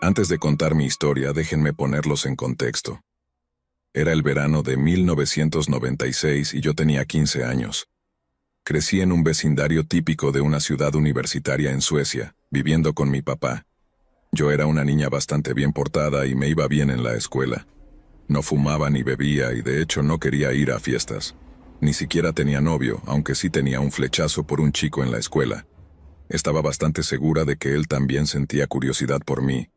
Antes de contar mi historia, déjenme ponerlos en contexto. Era el verano de 1996 y yo tenía 15 años. Crecí en un vecindario típico de una ciudad universitaria en Suecia, viviendo con mi papá. Yo era una niña bastante bien portada y me iba bien en la escuela. No fumaba ni bebía y de hecho no quería ir a fiestas. Ni siquiera tenía novio, aunque sí tenía un flechazo por un chico en la escuela, estaba bastante segura de que él también sentía curiosidad por mí,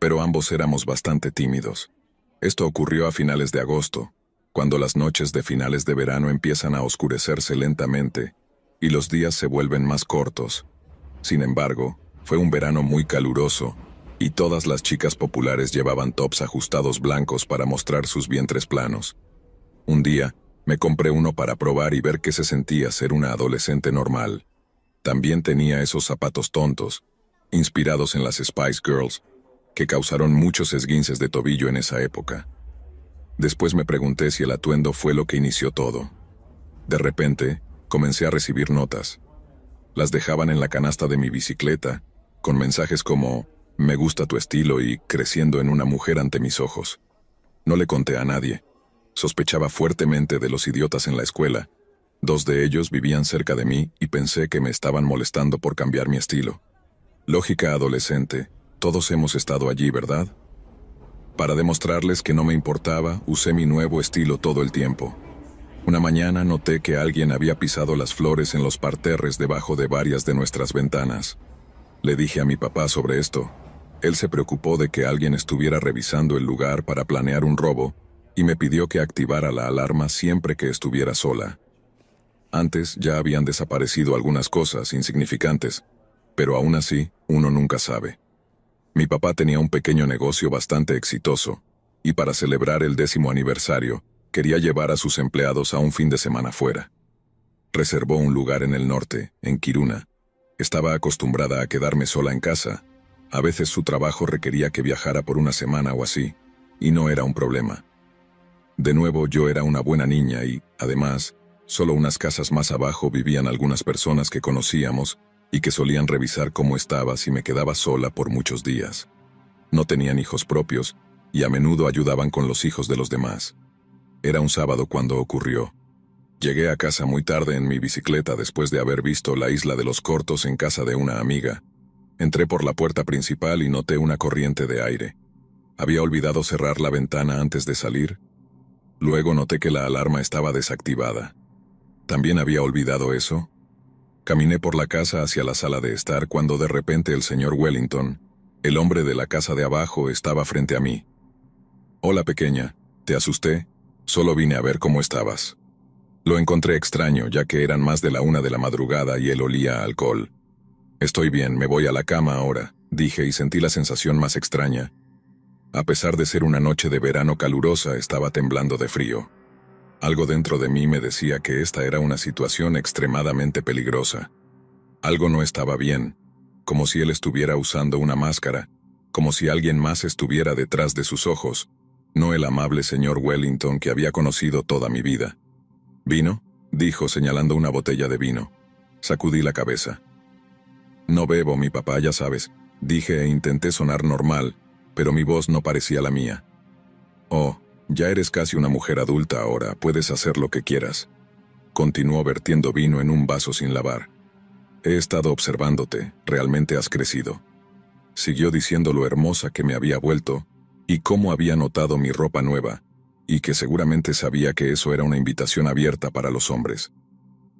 pero ambos éramos bastante tímidos. Esto ocurrió a finales de agosto, cuando las noches de finales de verano empiezan a oscurecerse lentamente y los días se vuelven más cortos. Sin embargo, fue un verano muy caluroso y todas las chicas populares llevaban tops ajustados blancos para mostrar sus vientres planos. Un día, me compré uno para probar y ver qué se sentía ser una adolescente normal. También tenía esos zapatos tontos, inspirados en las Spice Girls, que causaron muchos esguinces de tobillo en esa época. Después me pregunté si el atuendo fue lo que inició todo. De repente, comencé a recibir notas. Las dejaban en la canasta de mi bicicleta, con mensajes como, me gusta tu estilo y creciendo en una mujer ante mis ojos. No le conté a nadie. Sospechaba fuertemente de los idiotas en la escuela, Dos de ellos vivían cerca de mí y pensé que me estaban molestando por cambiar mi estilo. Lógica adolescente, todos hemos estado allí, ¿verdad? Para demostrarles que no me importaba, usé mi nuevo estilo todo el tiempo. Una mañana noté que alguien había pisado las flores en los parterres debajo de varias de nuestras ventanas. Le dije a mi papá sobre esto. Él se preocupó de que alguien estuviera revisando el lugar para planear un robo y me pidió que activara la alarma siempre que estuviera sola. Antes ya habían desaparecido algunas cosas insignificantes, pero aún así, uno nunca sabe. Mi papá tenía un pequeño negocio bastante exitoso, y para celebrar el décimo aniversario, quería llevar a sus empleados a un fin de semana fuera. Reservó un lugar en el norte, en Kiruna. Estaba acostumbrada a quedarme sola en casa. A veces su trabajo requería que viajara por una semana o así, y no era un problema. De nuevo yo era una buena niña y, además, Solo unas casas más abajo vivían algunas personas que conocíamos y que solían revisar cómo estaba si me quedaba sola por muchos días. No tenían hijos propios y a menudo ayudaban con los hijos de los demás. Era un sábado cuando ocurrió. Llegué a casa muy tarde en mi bicicleta después de haber visto la isla de los cortos en casa de una amiga. Entré por la puerta principal y noté una corriente de aire. Había olvidado cerrar la ventana antes de salir. Luego noté que la alarma estaba desactivada. ¿También había olvidado eso? Caminé por la casa hacia la sala de estar cuando de repente el señor Wellington, el hombre de la casa de abajo, estaba frente a mí. Hola pequeña, te asusté, solo vine a ver cómo estabas. Lo encontré extraño ya que eran más de la una de la madrugada y él olía a alcohol. Estoy bien, me voy a la cama ahora, dije y sentí la sensación más extraña. A pesar de ser una noche de verano calurosa, estaba temblando de frío. Algo dentro de mí me decía que esta era una situación extremadamente peligrosa. Algo no estaba bien, como si él estuviera usando una máscara, como si alguien más estuviera detrás de sus ojos, no el amable señor Wellington que había conocido toda mi vida. ¿Vino? dijo señalando una botella de vino. Sacudí la cabeza. No bebo, mi papá, ya sabes, dije e intenté sonar normal, pero mi voz no parecía la mía. Oh, ya eres casi una mujer adulta ahora, puedes hacer lo que quieras. Continuó vertiendo vino en un vaso sin lavar. He estado observándote, realmente has crecido. Siguió diciendo lo hermosa que me había vuelto, y cómo había notado mi ropa nueva, y que seguramente sabía que eso era una invitación abierta para los hombres.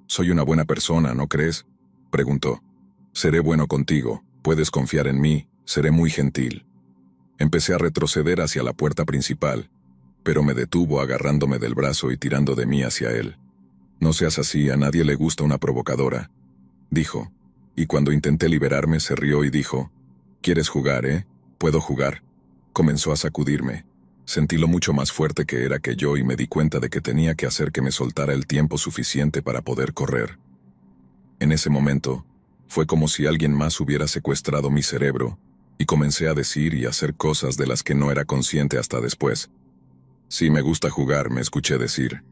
Soy una buena persona, ¿no crees? preguntó. Seré bueno contigo, puedes confiar en mí, seré muy gentil. Empecé a retroceder hacia la puerta principal, pero me detuvo agarrándome del brazo y tirando de mí hacia él. No seas así, a nadie le gusta una provocadora, dijo, y cuando intenté liberarme se rió y dijo, ¿Quieres jugar, eh? ¿Puedo jugar? Comenzó a sacudirme. Sentí lo mucho más fuerte que era que yo y me di cuenta de que tenía que hacer que me soltara el tiempo suficiente para poder correr. En ese momento, fue como si alguien más hubiera secuestrado mi cerebro, y comencé a decir y hacer cosas de las que no era consciente hasta después. Sí me gusta jugar, me escuché decir.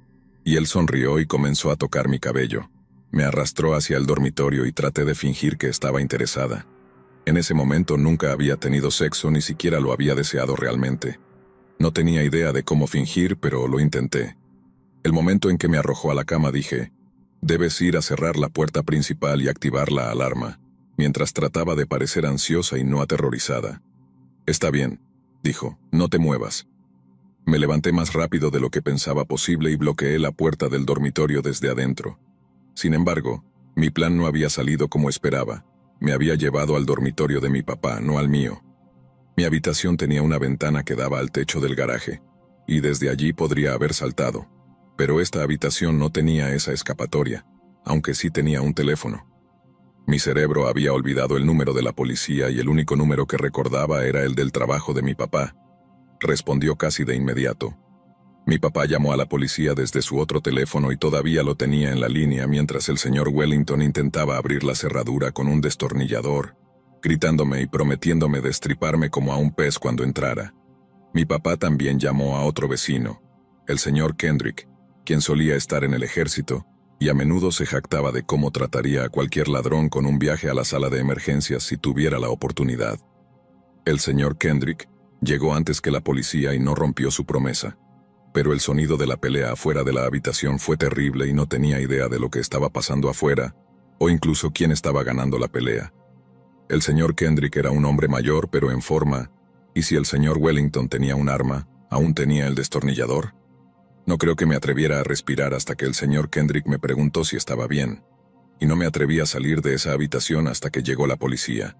Y él sonrió y comenzó a tocar mi cabello. Me arrastró hacia el dormitorio y traté de fingir que estaba interesada. En ese momento nunca había tenido sexo, ni siquiera lo había deseado realmente. No tenía idea de cómo fingir, pero lo intenté. El momento en que me arrojó a la cama dije, debes ir a cerrar la puerta principal y activar la alarma, mientras trataba de parecer ansiosa y no aterrorizada. Está bien, dijo, no te muevas. Me levanté más rápido de lo que pensaba posible y bloqueé la puerta del dormitorio desde adentro. Sin embargo, mi plan no había salido como esperaba. Me había llevado al dormitorio de mi papá, no al mío. Mi habitación tenía una ventana que daba al techo del garaje, y desde allí podría haber saltado. Pero esta habitación no tenía esa escapatoria, aunque sí tenía un teléfono. Mi cerebro había olvidado el número de la policía y el único número que recordaba era el del trabajo de mi papá, respondió casi de inmediato. Mi papá llamó a la policía desde su otro teléfono y todavía lo tenía en la línea mientras el señor Wellington intentaba abrir la cerradura con un destornillador, gritándome y prometiéndome destriparme como a un pez cuando entrara. Mi papá también llamó a otro vecino, el señor Kendrick, quien solía estar en el ejército, y a menudo se jactaba de cómo trataría a cualquier ladrón con un viaje a la sala de emergencias si tuviera la oportunidad. El señor Kendrick, Llegó antes que la policía y no rompió su promesa. Pero el sonido de la pelea afuera de la habitación fue terrible y no tenía idea de lo que estaba pasando afuera, o incluso quién estaba ganando la pelea. El señor Kendrick era un hombre mayor pero en forma, y si el señor Wellington tenía un arma, ¿aún tenía el destornillador? No creo que me atreviera a respirar hasta que el señor Kendrick me preguntó si estaba bien, y no me atreví a salir de esa habitación hasta que llegó la policía.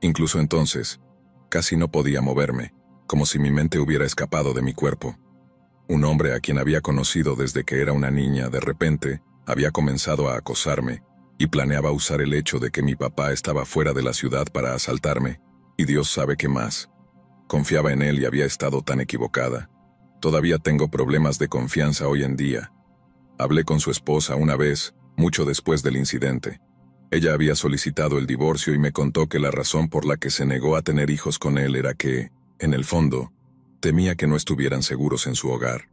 Incluso entonces, Casi no podía moverme, como si mi mente hubiera escapado de mi cuerpo. Un hombre a quien había conocido desde que era una niña, de repente, había comenzado a acosarme, y planeaba usar el hecho de que mi papá estaba fuera de la ciudad para asaltarme, y Dios sabe qué más. Confiaba en él y había estado tan equivocada. Todavía tengo problemas de confianza hoy en día. Hablé con su esposa una vez, mucho después del incidente. Ella había solicitado el divorcio y me contó que la razón por la que se negó a tener hijos con él era que, en el fondo, temía que no estuvieran seguros en su hogar.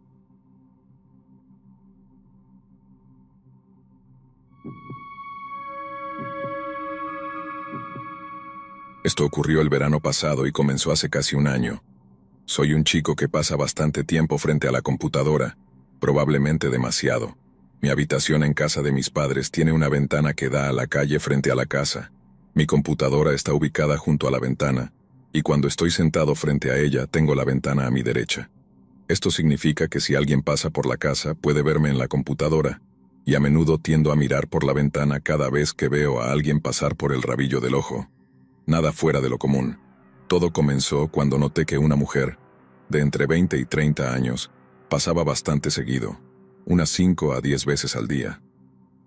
Esto ocurrió el verano pasado y comenzó hace casi un año. Soy un chico que pasa bastante tiempo frente a la computadora, probablemente demasiado. Mi habitación en casa de mis padres tiene una ventana que da a la calle frente a la casa. Mi computadora está ubicada junto a la ventana, y cuando estoy sentado frente a ella tengo la ventana a mi derecha. Esto significa que si alguien pasa por la casa puede verme en la computadora, y a menudo tiendo a mirar por la ventana cada vez que veo a alguien pasar por el rabillo del ojo. Nada fuera de lo común. Todo comenzó cuando noté que una mujer, de entre 20 y 30 años, pasaba bastante seguido unas 5 a 10 veces al día.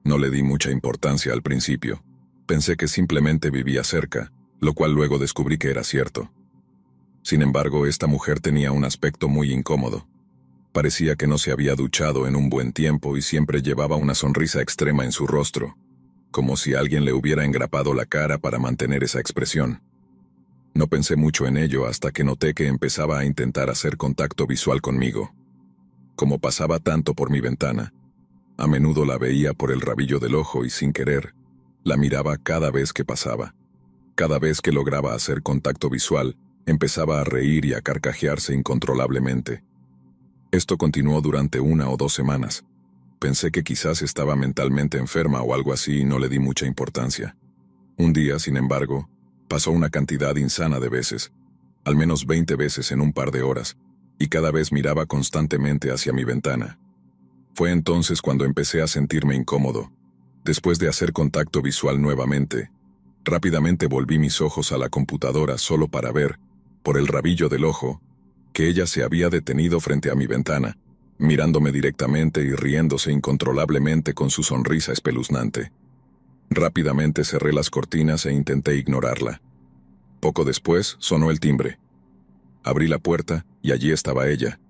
No le di mucha importancia al principio. Pensé que simplemente vivía cerca, lo cual luego descubrí que era cierto. Sin embargo, esta mujer tenía un aspecto muy incómodo. Parecía que no se había duchado en un buen tiempo y siempre llevaba una sonrisa extrema en su rostro, como si alguien le hubiera engrapado la cara para mantener esa expresión. No pensé mucho en ello hasta que noté que empezaba a intentar hacer contacto visual conmigo. Como pasaba tanto por mi ventana, a menudo la veía por el rabillo del ojo y sin querer, la miraba cada vez que pasaba. Cada vez que lograba hacer contacto visual, empezaba a reír y a carcajearse incontrolablemente. Esto continuó durante una o dos semanas. Pensé que quizás estaba mentalmente enferma o algo así y no le di mucha importancia. Un día, sin embargo, pasó una cantidad insana de veces, al menos 20 veces en un par de horas, y cada vez miraba constantemente hacia mi ventana. Fue entonces cuando empecé a sentirme incómodo. Después de hacer contacto visual nuevamente, rápidamente volví mis ojos a la computadora solo para ver, por el rabillo del ojo, que ella se había detenido frente a mi ventana, mirándome directamente y riéndose incontrolablemente con su sonrisa espeluznante. Rápidamente cerré las cortinas e intenté ignorarla. Poco después sonó el timbre. Abrí la puerta y allí estaba ella.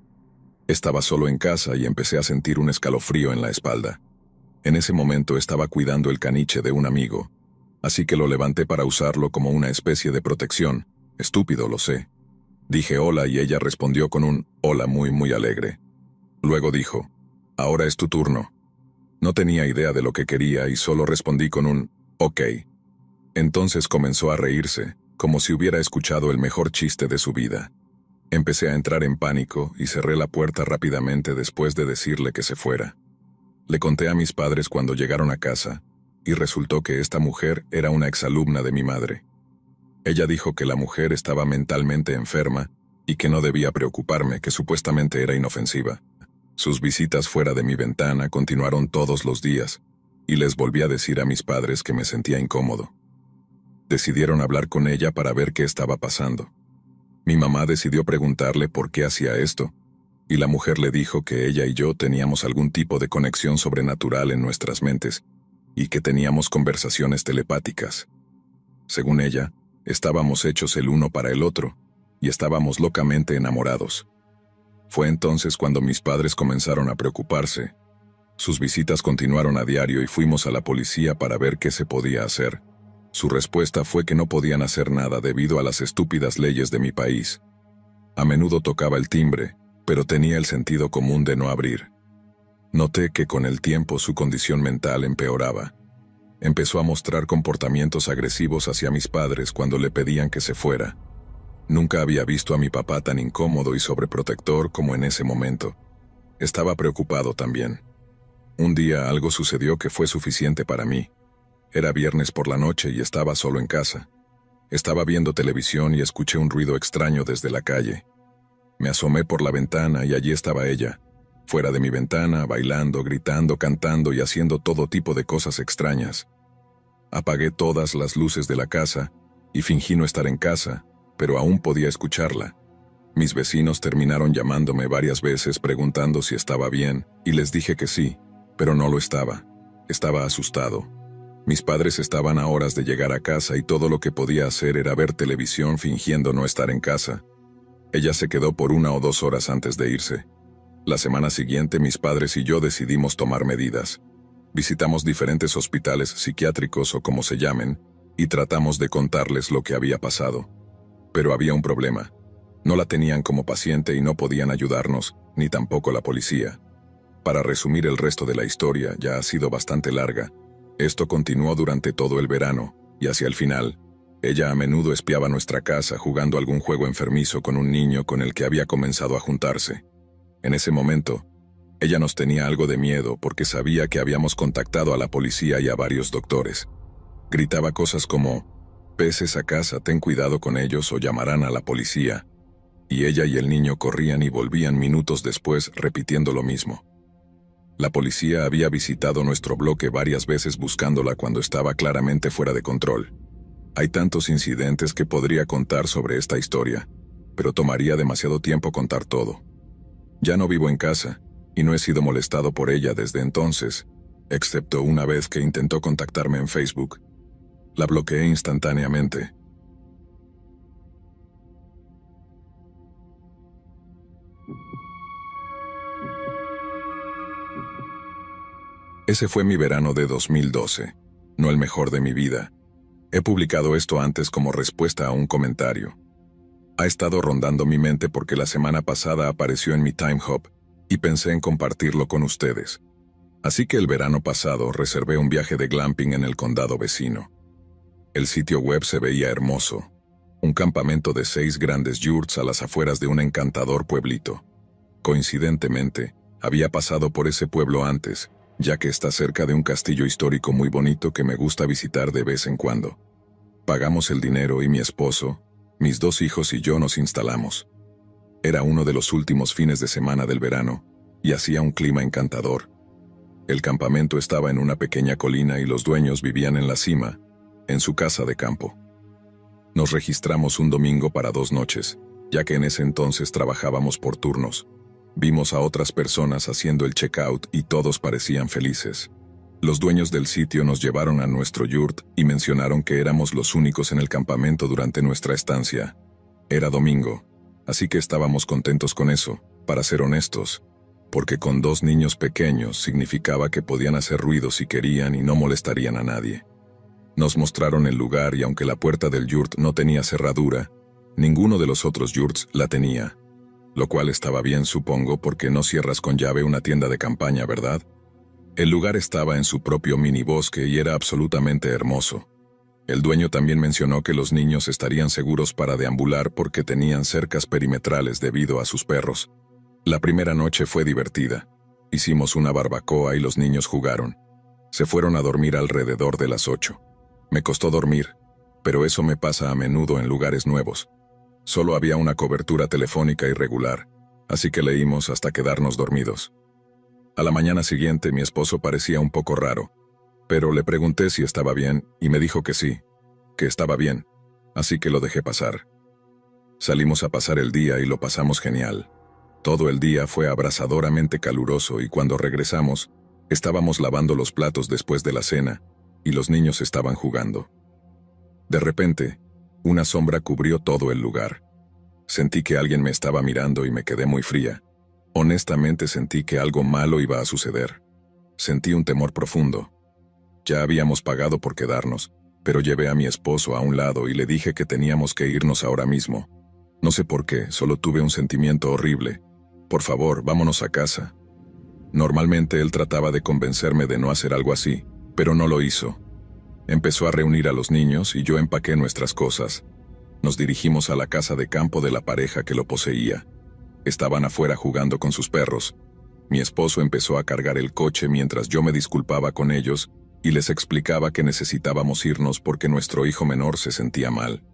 Estaba solo en casa y empecé a sentir un escalofrío en la espalda. En ese momento estaba cuidando el caniche de un amigo, así que lo levanté para usarlo como una especie de protección. Estúpido, lo sé. Dije hola y ella respondió con un hola muy muy alegre. Luego dijo, ahora es tu turno. No tenía idea de lo que quería y solo respondí con un ok. Entonces comenzó a reírse, como si hubiera escuchado el mejor chiste de su vida. Empecé a entrar en pánico y cerré la puerta rápidamente después de decirle que se fuera. Le conté a mis padres cuando llegaron a casa, y resultó que esta mujer era una exalumna de mi madre. Ella dijo que la mujer estaba mentalmente enferma y que no debía preocuparme, que supuestamente era inofensiva. Sus visitas fuera de mi ventana continuaron todos los días, y les volví a decir a mis padres que me sentía incómodo. Decidieron hablar con ella para ver qué estaba pasando. Mi mamá decidió preguntarle por qué hacía esto, y la mujer le dijo que ella y yo teníamos algún tipo de conexión sobrenatural en nuestras mentes, y que teníamos conversaciones telepáticas. Según ella, estábamos hechos el uno para el otro, y estábamos locamente enamorados. Fue entonces cuando mis padres comenzaron a preocuparse. Sus visitas continuaron a diario y fuimos a la policía para ver qué se podía hacer. Su respuesta fue que no podían hacer nada debido a las estúpidas leyes de mi país. A menudo tocaba el timbre, pero tenía el sentido común de no abrir. Noté que con el tiempo su condición mental empeoraba. Empezó a mostrar comportamientos agresivos hacia mis padres cuando le pedían que se fuera. Nunca había visto a mi papá tan incómodo y sobreprotector como en ese momento. Estaba preocupado también. Un día algo sucedió que fue suficiente para mí. Era viernes por la noche y estaba solo en casa. Estaba viendo televisión y escuché un ruido extraño desde la calle. Me asomé por la ventana y allí estaba ella, fuera de mi ventana, bailando, gritando, cantando y haciendo todo tipo de cosas extrañas. Apagué todas las luces de la casa y fingí no estar en casa, pero aún podía escucharla. Mis vecinos terminaron llamándome varias veces preguntando si estaba bien, y les dije que sí, pero no lo estaba. Estaba asustado. Mis padres estaban a horas de llegar a casa y todo lo que podía hacer era ver televisión fingiendo no estar en casa. Ella se quedó por una o dos horas antes de irse. La semana siguiente mis padres y yo decidimos tomar medidas. Visitamos diferentes hospitales psiquiátricos o como se llamen, y tratamos de contarles lo que había pasado. Pero había un problema. No la tenían como paciente y no podían ayudarnos, ni tampoco la policía. Para resumir el resto de la historia, ya ha sido bastante larga, esto continuó durante todo el verano, y hacia el final, ella a menudo espiaba nuestra casa jugando algún juego enfermizo con un niño con el que había comenzado a juntarse. En ese momento, ella nos tenía algo de miedo porque sabía que habíamos contactado a la policía y a varios doctores. Gritaba cosas como, peces a casa, ten cuidado con ellos o llamarán a la policía. Y ella y el niño corrían y volvían minutos después repitiendo lo mismo. La policía había visitado nuestro bloque varias veces buscándola cuando estaba claramente fuera de control. Hay tantos incidentes que podría contar sobre esta historia, pero tomaría demasiado tiempo contar todo. Ya no vivo en casa, y no he sido molestado por ella desde entonces, excepto una vez que intentó contactarme en Facebook. La bloqueé instantáneamente, Ese fue mi verano de 2012, no el mejor de mi vida. He publicado esto antes como respuesta a un comentario. Ha estado rondando mi mente porque la semana pasada apareció en mi Time Hub y pensé en compartirlo con ustedes. Así que el verano pasado reservé un viaje de glamping en el condado vecino. El sitio web se veía hermoso, un campamento de seis grandes yurts a las afueras de un encantador pueblito. Coincidentemente, había pasado por ese pueblo antes ya que está cerca de un castillo histórico muy bonito que me gusta visitar de vez en cuando. Pagamos el dinero y mi esposo, mis dos hijos y yo nos instalamos. Era uno de los últimos fines de semana del verano, y hacía un clima encantador. El campamento estaba en una pequeña colina y los dueños vivían en la cima, en su casa de campo. Nos registramos un domingo para dos noches, ya que en ese entonces trabajábamos por turnos, Vimos a otras personas haciendo el checkout y todos parecían felices. Los dueños del sitio nos llevaron a nuestro yurt y mencionaron que éramos los únicos en el campamento durante nuestra estancia. Era domingo, así que estábamos contentos con eso, para ser honestos, porque con dos niños pequeños significaba que podían hacer ruido si querían y no molestarían a nadie. Nos mostraron el lugar y aunque la puerta del yurt no tenía cerradura, ninguno de los otros yurts la tenía, lo cual estaba bien, supongo, porque no cierras con llave una tienda de campaña, ¿verdad? El lugar estaba en su propio mini bosque y era absolutamente hermoso. El dueño también mencionó que los niños estarían seguros para deambular porque tenían cercas perimetrales debido a sus perros. La primera noche fue divertida. Hicimos una barbacoa y los niños jugaron. Se fueron a dormir alrededor de las 8. Me costó dormir, pero eso me pasa a menudo en lugares nuevos. Solo había una cobertura telefónica irregular, así que leímos hasta quedarnos dormidos. A la mañana siguiente mi esposo parecía un poco raro, pero le pregunté si estaba bien y me dijo que sí, que estaba bien, así que lo dejé pasar. Salimos a pasar el día y lo pasamos genial. Todo el día fue abrazadoramente caluroso y cuando regresamos, estábamos lavando los platos después de la cena, y los niños estaban jugando. De repente, una sombra cubrió todo el lugar. Sentí que alguien me estaba mirando y me quedé muy fría. Honestamente sentí que algo malo iba a suceder. Sentí un temor profundo. Ya habíamos pagado por quedarnos, pero llevé a mi esposo a un lado y le dije que teníamos que irnos ahora mismo. No sé por qué, solo tuve un sentimiento horrible. Por favor, vámonos a casa. Normalmente él trataba de convencerme de no hacer algo así, pero no lo hizo. Empezó a reunir a los niños y yo empaqué nuestras cosas. Nos dirigimos a la casa de campo de la pareja que lo poseía. Estaban afuera jugando con sus perros. Mi esposo empezó a cargar el coche mientras yo me disculpaba con ellos y les explicaba que necesitábamos irnos porque nuestro hijo menor se sentía mal.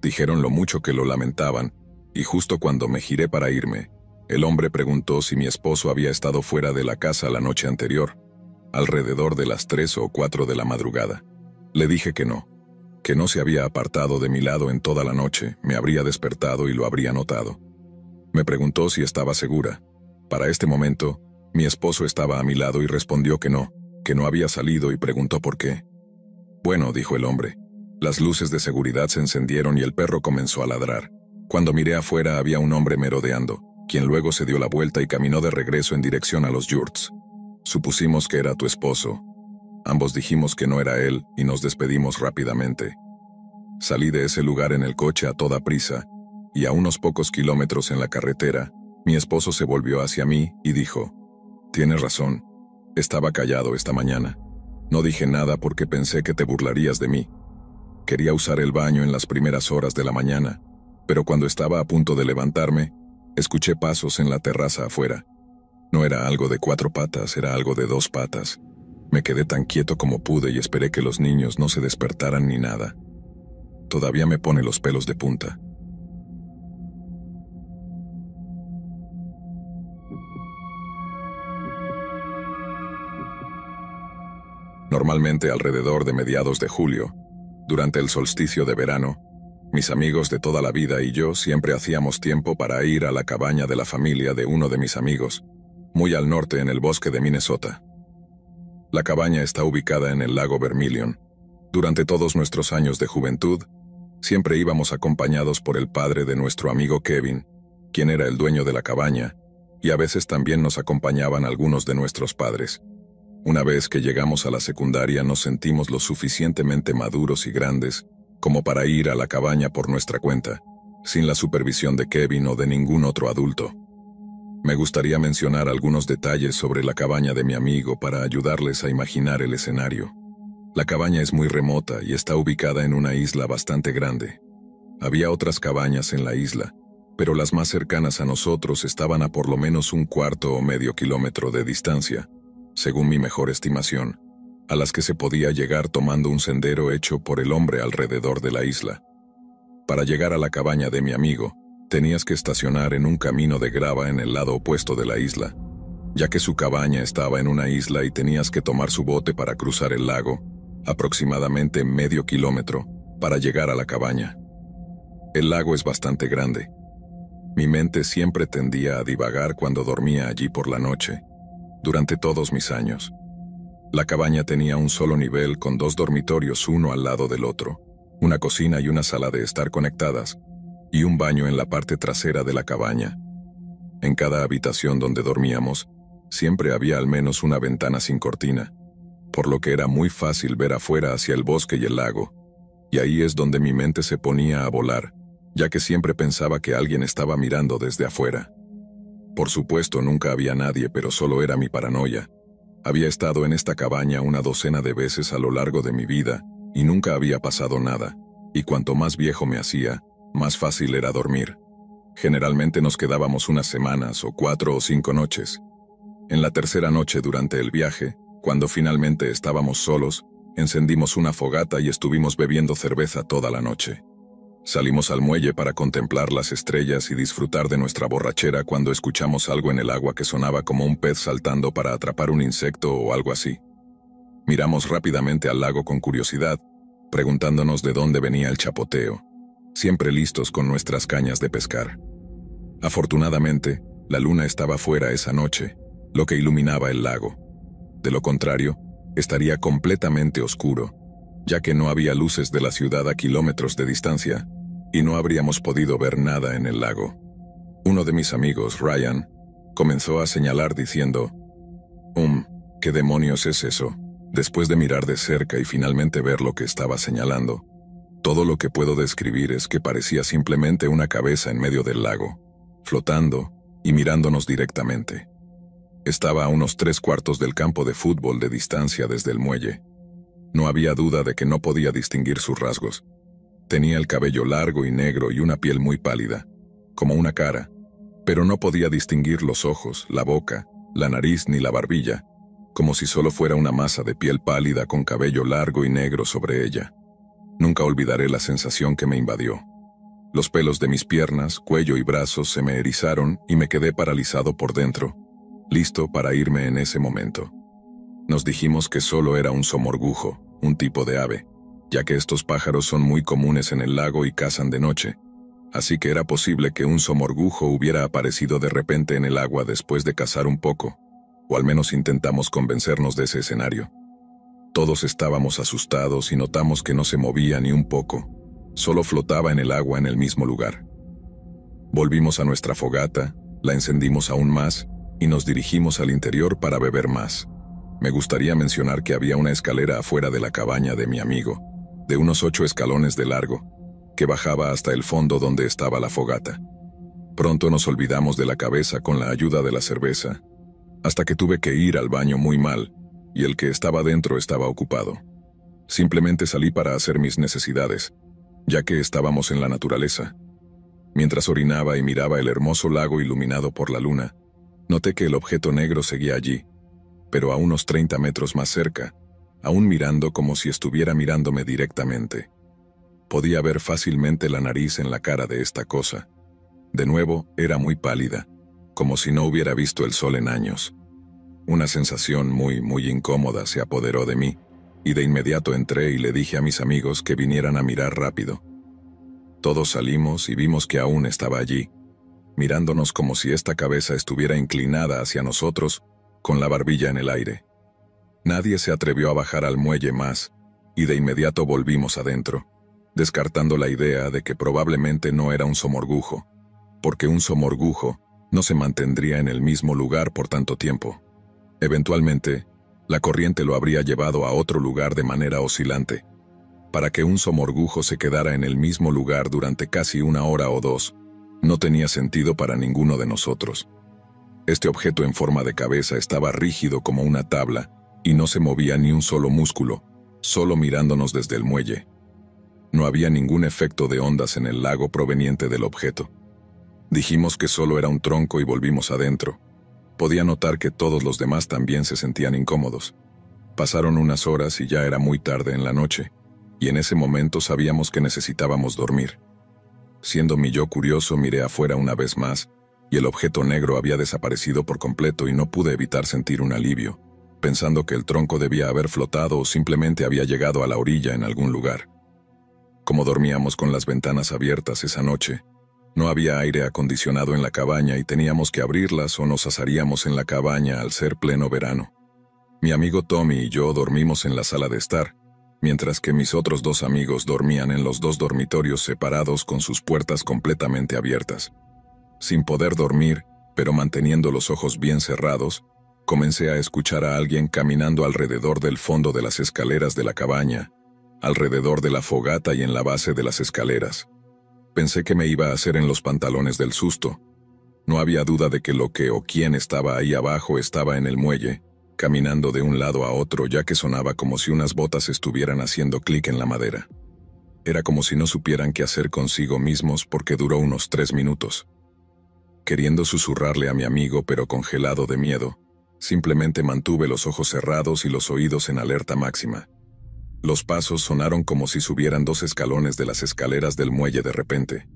Dijeron lo mucho que lo lamentaban, y justo cuando me giré para irme, el hombre preguntó si mi esposo había estado fuera de la casa la noche anterior, alrededor de las 3 o 4 de la madrugada. Le dije que no, que no se había apartado de mi lado en toda la noche, me habría despertado y lo habría notado. Me preguntó si estaba segura. Para este momento, mi esposo estaba a mi lado y respondió que no, que no había salido y preguntó por qué. Bueno, dijo el hombre. Las luces de seguridad se encendieron y el perro comenzó a ladrar. Cuando miré afuera había un hombre merodeando, quien luego se dio la vuelta y caminó de regreso en dirección a los yurts. Supusimos que era tu esposo, Ambos dijimos que no era él y nos despedimos rápidamente. Salí de ese lugar en el coche a toda prisa, y a unos pocos kilómetros en la carretera, mi esposo se volvió hacia mí y dijo, Tienes razón, estaba callado esta mañana. No dije nada porque pensé que te burlarías de mí. Quería usar el baño en las primeras horas de la mañana, pero cuando estaba a punto de levantarme, escuché pasos en la terraza afuera. No era algo de cuatro patas, era algo de dos patas. Me quedé tan quieto como pude y esperé que los niños no se despertaran ni nada. Todavía me pone los pelos de punta. Normalmente alrededor de mediados de julio, durante el solsticio de verano, mis amigos de toda la vida y yo siempre hacíamos tiempo para ir a la cabaña de la familia de uno de mis amigos, muy al norte en el bosque de Minnesota. La cabaña está ubicada en el lago Vermilion. Durante todos nuestros años de juventud, siempre íbamos acompañados por el padre de nuestro amigo Kevin, quien era el dueño de la cabaña, y a veces también nos acompañaban algunos de nuestros padres. Una vez que llegamos a la secundaria nos sentimos lo suficientemente maduros y grandes como para ir a la cabaña por nuestra cuenta, sin la supervisión de Kevin o de ningún otro adulto. Me gustaría mencionar algunos detalles sobre la cabaña de mi amigo para ayudarles a imaginar el escenario. La cabaña es muy remota y está ubicada en una isla bastante grande. Había otras cabañas en la isla, pero las más cercanas a nosotros estaban a por lo menos un cuarto o medio kilómetro de distancia, según mi mejor estimación, a las que se podía llegar tomando un sendero hecho por el hombre alrededor de la isla. Para llegar a la cabaña de mi amigo, tenías que estacionar en un camino de grava en el lado opuesto de la isla, ya que su cabaña estaba en una isla y tenías que tomar su bote para cruzar el lago, aproximadamente medio kilómetro, para llegar a la cabaña. El lago es bastante grande. Mi mente siempre tendía a divagar cuando dormía allí por la noche, durante todos mis años. La cabaña tenía un solo nivel con dos dormitorios uno al lado del otro, una cocina y una sala de estar conectadas, y un baño en la parte trasera de la cabaña. En cada habitación donde dormíamos, siempre había al menos una ventana sin cortina, por lo que era muy fácil ver afuera hacia el bosque y el lago, y ahí es donde mi mente se ponía a volar, ya que siempre pensaba que alguien estaba mirando desde afuera. Por supuesto nunca había nadie, pero solo era mi paranoia. Había estado en esta cabaña una docena de veces a lo largo de mi vida, y nunca había pasado nada, y cuanto más viejo me hacía, más fácil era dormir. Generalmente nos quedábamos unas semanas o cuatro o cinco noches. En la tercera noche durante el viaje, cuando finalmente estábamos solos, encendimos una fogata y estuvimos bebiendo cerveza toda la noche. Salimos al muelle para contemplar las estrellas y disfrutar de nuestra borrachera cuando escuchamos algo en el agua que sonaba como un pez saltando para atrapar un insecto o algo así. Miramos rápidamente al lago con curiosidad, preguntándonos de dónde venía el chapoteo siempre listos con nuestras cañas de pescar. Afortunadamente, la luna estaba fuera esa noche, lo que iluminaba el lago. De lo contrario, estaría completamente oscuro, ya que no había luces de la ciudad a kilómetros de distancia, y no habríamos podido ver nada en el lago. Uno de mis amigos, Ryan, comenzó a señalar diciendo, Um, ¿qué demonios es eso? Después de mirar de cerca y finalmente ver lo que estaba señalando, todo lo que puedo describir es que parecía simplemente una cabeza en medio del lago, flotando y mirándonos directamente. Estaba a unos tres cuartos del campo de fútbol de distancia desde el muelle. No había duda de que no podía distinguir sus rasgos. Tenía el cabello largo y negro y una piel muy pálida, como una cara, pero no podía distinguir los ojos, la boca, la nariz ni la barbilla, como si solo fuera una masa de piel pálida con cabello largo y negro sobre ella. Nunca olvidaré la sensación que me invadió. Los pelos de mis piernas, cuello y brazos se me erizaron y me quedé paralizado por dentro, listo para irme en ese momento. Nos dijimos que solo era un somorgujo, un tipo de ave, ya que estos pájaros son muy comunes en el lago y cazan de noche, así que era posible que un somorgujo hubiera aparecido de repente en el agua después de cazar un poco, o al menos intentamos convencernos de ese escenario. Todos estábamos asustados y notamos que no se movía ni un poco, solo flotaba en el agua en el mismo lugar. Volvimos a nuestra fogata, la encendimos aún más y nos dirigimos al interior para beber más. Me gustaría mencionar que había una escalera afuera de la cabaña de mi amigo, de unos ocho escalones de largo, que bajaba hasta el fondo donde estaba la fogata. Pronto nos olvidamos de la cabeza con la ayuda de la cerveza, hasta que tuve que ir al baño muy mal, y el que estaba dentro estaba ocupado. Simplemente salí para hacer mis necesidades, ya que estábamos en la naturaleza. Mientras orinaba y miraba el hermoso lago iluminado por la luna, noté que el objeto negro seguía allí, pero a unos 30 metros más cerca, aún mirando como si estuviera mirándome directamente. Podía ver fácilmente la nariz en la cara de esta cosa. De nuevo, era muy pálida, como si no hubiera visto el sol en años. Una sensación muy, muy incómoda se apoderó de mí, y de inmediato entré y le dije a mis amigos que vinieran a mirar rápido. Todos salimos y vimos que aún estaba allí, mirándonos como si esta cabeza estuviera inclinada hacia nosotros, con la barbilla en el aire. Nadie se atrevió a bajar al muelle más, y de inmediato volvimos adentro, descartando la idea de que probablemente no era un somorgujo, porque un somorgujo no se mantendría en el mismo lugar por tanto tiempo. Eventualmente, la corriente lo habría llevado a otro lugar de manera oscilante, para que un somorgujo se quedara en el mismo lugar durante casi una hora o dos, no tenía sentido para ninguno de nosotros. Este objeto en forma de cabeza estaba rígido como una tabla, y no se movía ni un solo músculo, solo mirándonos desde el muelle. No había ningún efecto de ondas en el lago proveniente del objeto. Dijimos que solo era un tronco y volvimos adentro. Podía notar que todos los demás también se sentían incómodos. Pasaron unas horas y ya era muy tarde en la noche, y en ese momento sabíamos que necesitábamos dormir. Siendo mi yo curioso, miré afuera una vez más, y el objeto negro había desaparecido por completo y no pude evitar sentir un alivio, pensando que el tronco debía haber flotado o simplemente había llegado a la orilla en algún lugar. Como dormíamos con las ventanas abiertas esa noche, no había aire acondicionado en la cabaña y teníamos que abrirlas o nos asaríamos en la cabaña al ser pleno verano. Mi amigo Tommy y yo dormimos en la sala de estar, mientras que mis otros dos amigos dormían en los dos dormitorios separados con sus puertas completamente abiertas. Sin poder dormir, pero manteniendo los ojos bien cerrados, comencé a escuchar a alguien caminando alrededor del fondo de las escaleras de la cabaña, alrededor de la fogata y en la base de las escaleras. Pensé que me iba a hacer en los pantalones del susto. No había duda de que lo que o quién estaba ahí abajo estaba en el muelle, caminando de un lado a otro ya que sonaba como si unas botas estuvieran haciendo clic en la madera. Era como si no supieran qué hacer consigo mismos porque duró unos tres minutos. Queriendo susurrarle a mi amigo pero congelado de miedo, simplemente mantuve los ojos cerrados y los oídos en alerta máxima. Los pasos sonaron como si subieran dos escalones de las escaleras del muelle de repente,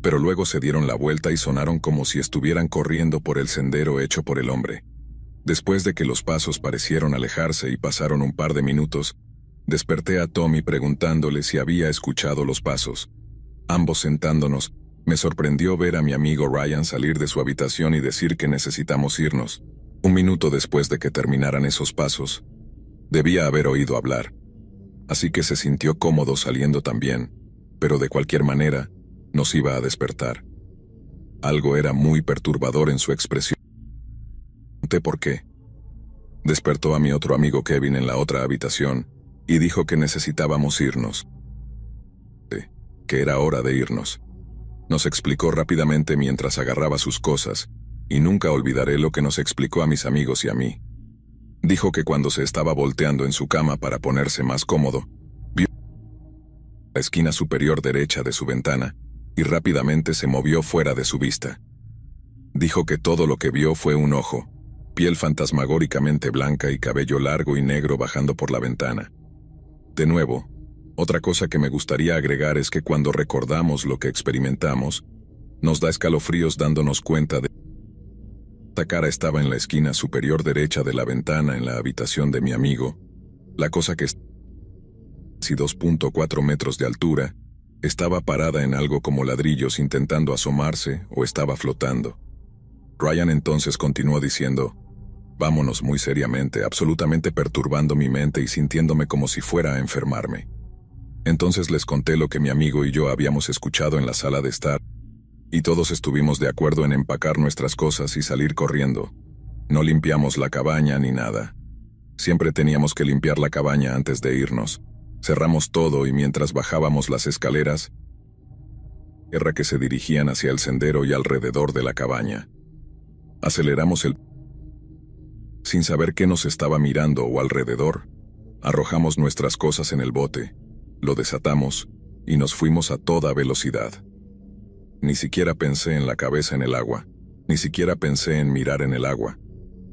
pero luego se dieron la vuelta y sonaron como si estuvieran corriendo por el sendero hecho por el hombre. Después de que los pasos parecieron alejarse y pasaron un par de minutos, desperté a Tommy preguntándole si había escuchado los pasos. Ambos sentándonos, me sorprendió ver a mi amigo Ryan salir de su habitación y decir que necesitamos irnos. Un minuto después de que terminaran esos pasos, debía haber oído hablar así que se sintió cómodo saliendo también, pero de cualquier manera, nos iba a despertar. Algo era muy perturbador en su expresión. Pregunté por qué. Despertó a mi otro amigo Kevin en la otra habitación y dijo que necesitábamos irnos. Que era hora de irnos. Nos explicó rápidamente mientras agarraba sus cosas, y nunca olvidaré lo que nos explicó a mis amigos y a mí. Dijo que cuando se estaba volteando en su cama para ponerse más cómodo, vio la esquina superior derecha de su ventana y rápidamente se movió fuera de su vista. Dijo que todo lo que vio fue un ojo, piel fantasmagóricamente blanca y cabello largo y negro bajando por la ventana. De nuevo, otra cosa que me gustaría agregar es que cuando recordamos lo que experimentamos, nos da escalofríos dándonos cuenta de esta cara estaba en la esquina superior derecha de la ventana en la habitación de mi amigo, la cosa que si 2.4 metros de altura, estaba parada en algo como ladrillos intentando asomarse o estaba flotando. Ryan entonces continuó diciendo, Vámonos muy seriamente, absolutamente perturbando mi mente y sintiéndome como si fuera a enfermarme. Entonces les conté lo que mi amigo y yo habíamos escuchado en la sala de estar y todos estuvimos de acuerdo en empacar nuestras cosas y salir corriendo. No limpiamos la cabaña ni nada. Siempre teníamos que limpiar la cabaña antes de irnos. Cerramos todo y mientras bajábamos las escaleras, era que se dirigían hacia el sendero y alrededor de la cabaña. Aceleramos el... Sin saber qué nos estaba mirando o alrededor, arrojamos nuestras cosas en el bote, lo desatamos y nos fuimos a toda velocidad. Ni siquiera pensé en la cabeza en el agua, ni siquiera pensé en mirar en el agua.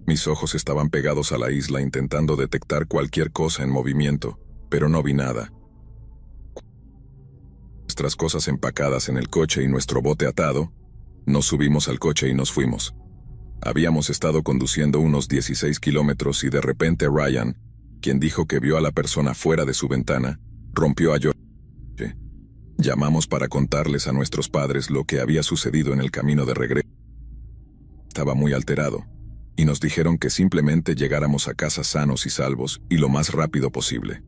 Mis ojos estaban pegados a la isla intentando detectar cualquier cosa en movimiento, pero no vi nada. Nuestras cosas empacadas en el coche y nuestro bote atado, nos subimos al coche y nos fuimos. Habíamos estado conduciendo unos 16 kilómetros y de repente Ryan, quien dijo que vio a la persona fuera de su ventana, rompió a llorar. Llamamos para contarles a nuestros padres lo que había sucedido en el camino de regreso. Estaba muy alterado, y nos dijeron que simplemente llegáramos a casa sanos y salvos y lo más rápido posible.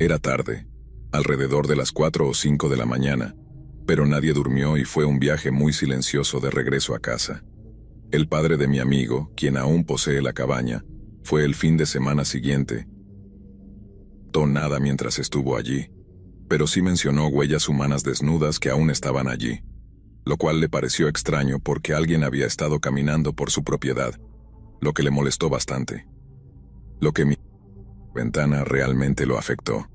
Era tarde, alrededor de las 4 o 5 de la mañana, pero nadie durmió y fue un viaje muy silencioso de regreso a casa. El padre de mi amigo, quien aún posee la cabaña, fue el fin de semana siguiente. nada mientras estuvo allí pero sí mencionó huellas humanas desnudas que aún estaban allí, lo cual le pareció extraño porque alguien había estado caminando por su propiedad, lo que le molestó bastante. Lo que mi ventana realmente lo afectó.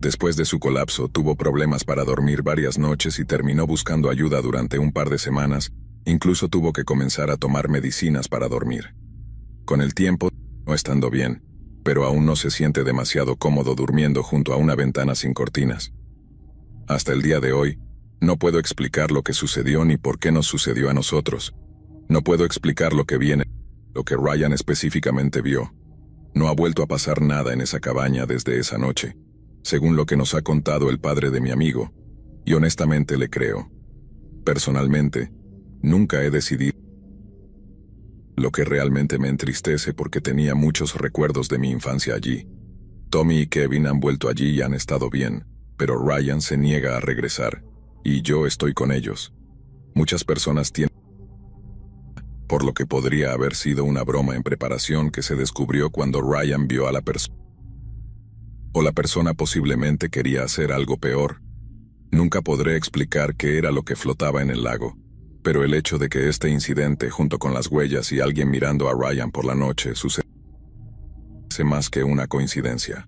Después de su colapso tuvo problemas para dormir varias noches y terminó buscando ayuda durante un par de semanas, incluso tuvo que comenzar a tomar medicinas para dormir. Con el tiempo, no estando bien, pero aún no se siente demasiado cómodo durmiendo junto a una ventana sin cortinas. Hasta el día de hoy, no puedo explicar lo que sucedió ni por qué nos sucedió a nosotros. No puedo explicar lo que viene, lo que Ryan específicamente vio. No ha vuelto a pasar nada en esa cabaña desde esa noche, según lo que nos ha contado el padre de mi amigo, y honestamente le creo. Personalmente, nunca he decidido lo que realmente me entristece porque tenía muchos recuerdos de mi infancia allí. Tommy y Kevin han vuelto allí y han estado bien, pero Ryan se niega a regresar, y yo estoy con ellos. Muchas personas tienen por lo que podría haber sido una broma en preparación que se descubrió cuando Ryan vio a la persona. O la persona posiblemente quería hacer algo peor. Nunca podré explicar qué era lo que flotaba en el lago, pero el hecho de que este incidente, junto con las huellas y alguien mirando a Ryan por la noche, sucede más que una coincidencia.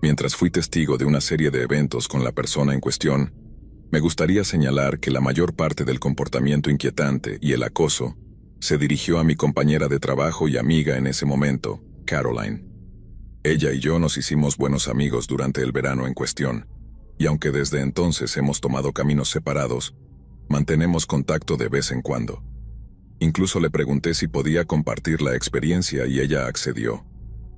Mientras fui testigo de una serie de eventos con la persona en cuestión, me gustaría señalar que la mayor parte del comportamiento inquietante y el acoso se dirigió a mi compañera de trabajo y amiga en ese momento, Caroline. Ella y yo nos hicimos buenos amigos durante el verano en cuestión, y aunque desde entonces hemos tomado caminos separados, mantenemos contacto de vez en cuando. Incluso le pregunté si podía compartir la experiencia y ella accedió,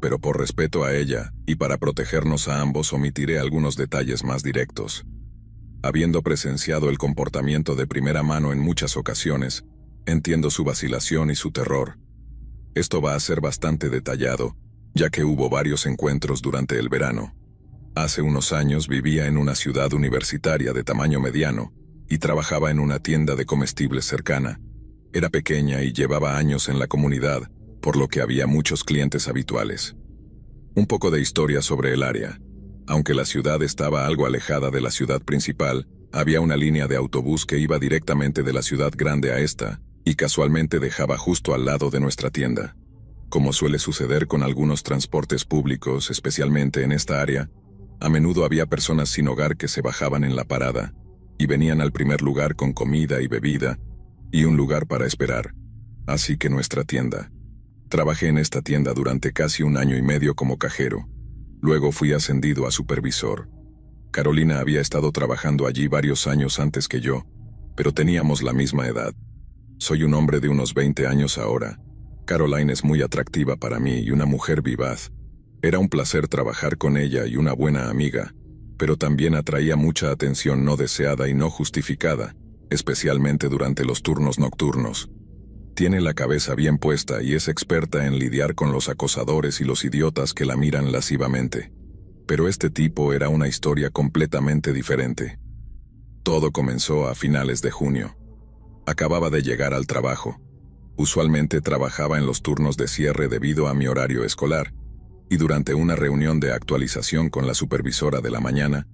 pero por respeto a ella y para protegernos a ambos omitiré algunos detalles más directos. Habiendo presenciado el comportamiento de primera mano en muchas ocasiones, Entiendo su vacilación y su terror. Esto va a ser bastante detallado, ya que hubo varios encuentros durante el verano. Hace unos años vivía en una ciudad universitaria de tamaño mediano y trabajaba en una tienda de comestibles cercana. Era pequeña y llevaba años en la comunidad, por lo que había muchos clientes habituales. Un poco de historia sobre el área. Aunque la ciudad estaba algo alejada de la ciudad principal, había una línea de autobús que iba directamente de la ciudad grande a esta, y casualmente dejaba justo al lado de nuestra tienda. Como suele suceder con algunos transportes públicos, especialmente en esta área, a menudo había personas sin hogar que se bajaban en la parada y venían al primer lugar con comida y bebida y un lugar para esperar. Así que nuestra tienda. Trabajé en esta tienda durante casi un año y medio como cajero. Luego fui ascendido a supervisor. Carolina había estado trabajando allí varios años antes que yo, pero teníamos la misma edad. Soy un hombre de unos 20 años ahora. Caroline es muy atractiva para mí y una mujer vivaz. Era un placer trabajar con ella y una buena amiga, pero también atraía mucha atención no deseada y no justificada, especialmente durante los turnos nocturnos. Tiene la cabeza bien puesta y es experta en lidiar con los acosadores y los idiotas que la miran lascivamente. Pero este tipo era una historia completamente diferente. Todo comenzó a finales de junio. Acababa de llegar al trabajo. Usualmente trabajaba en los turnos de cierre debido a mi horario escolar, y durante una reunión de actualización con la supervisora de la mañana,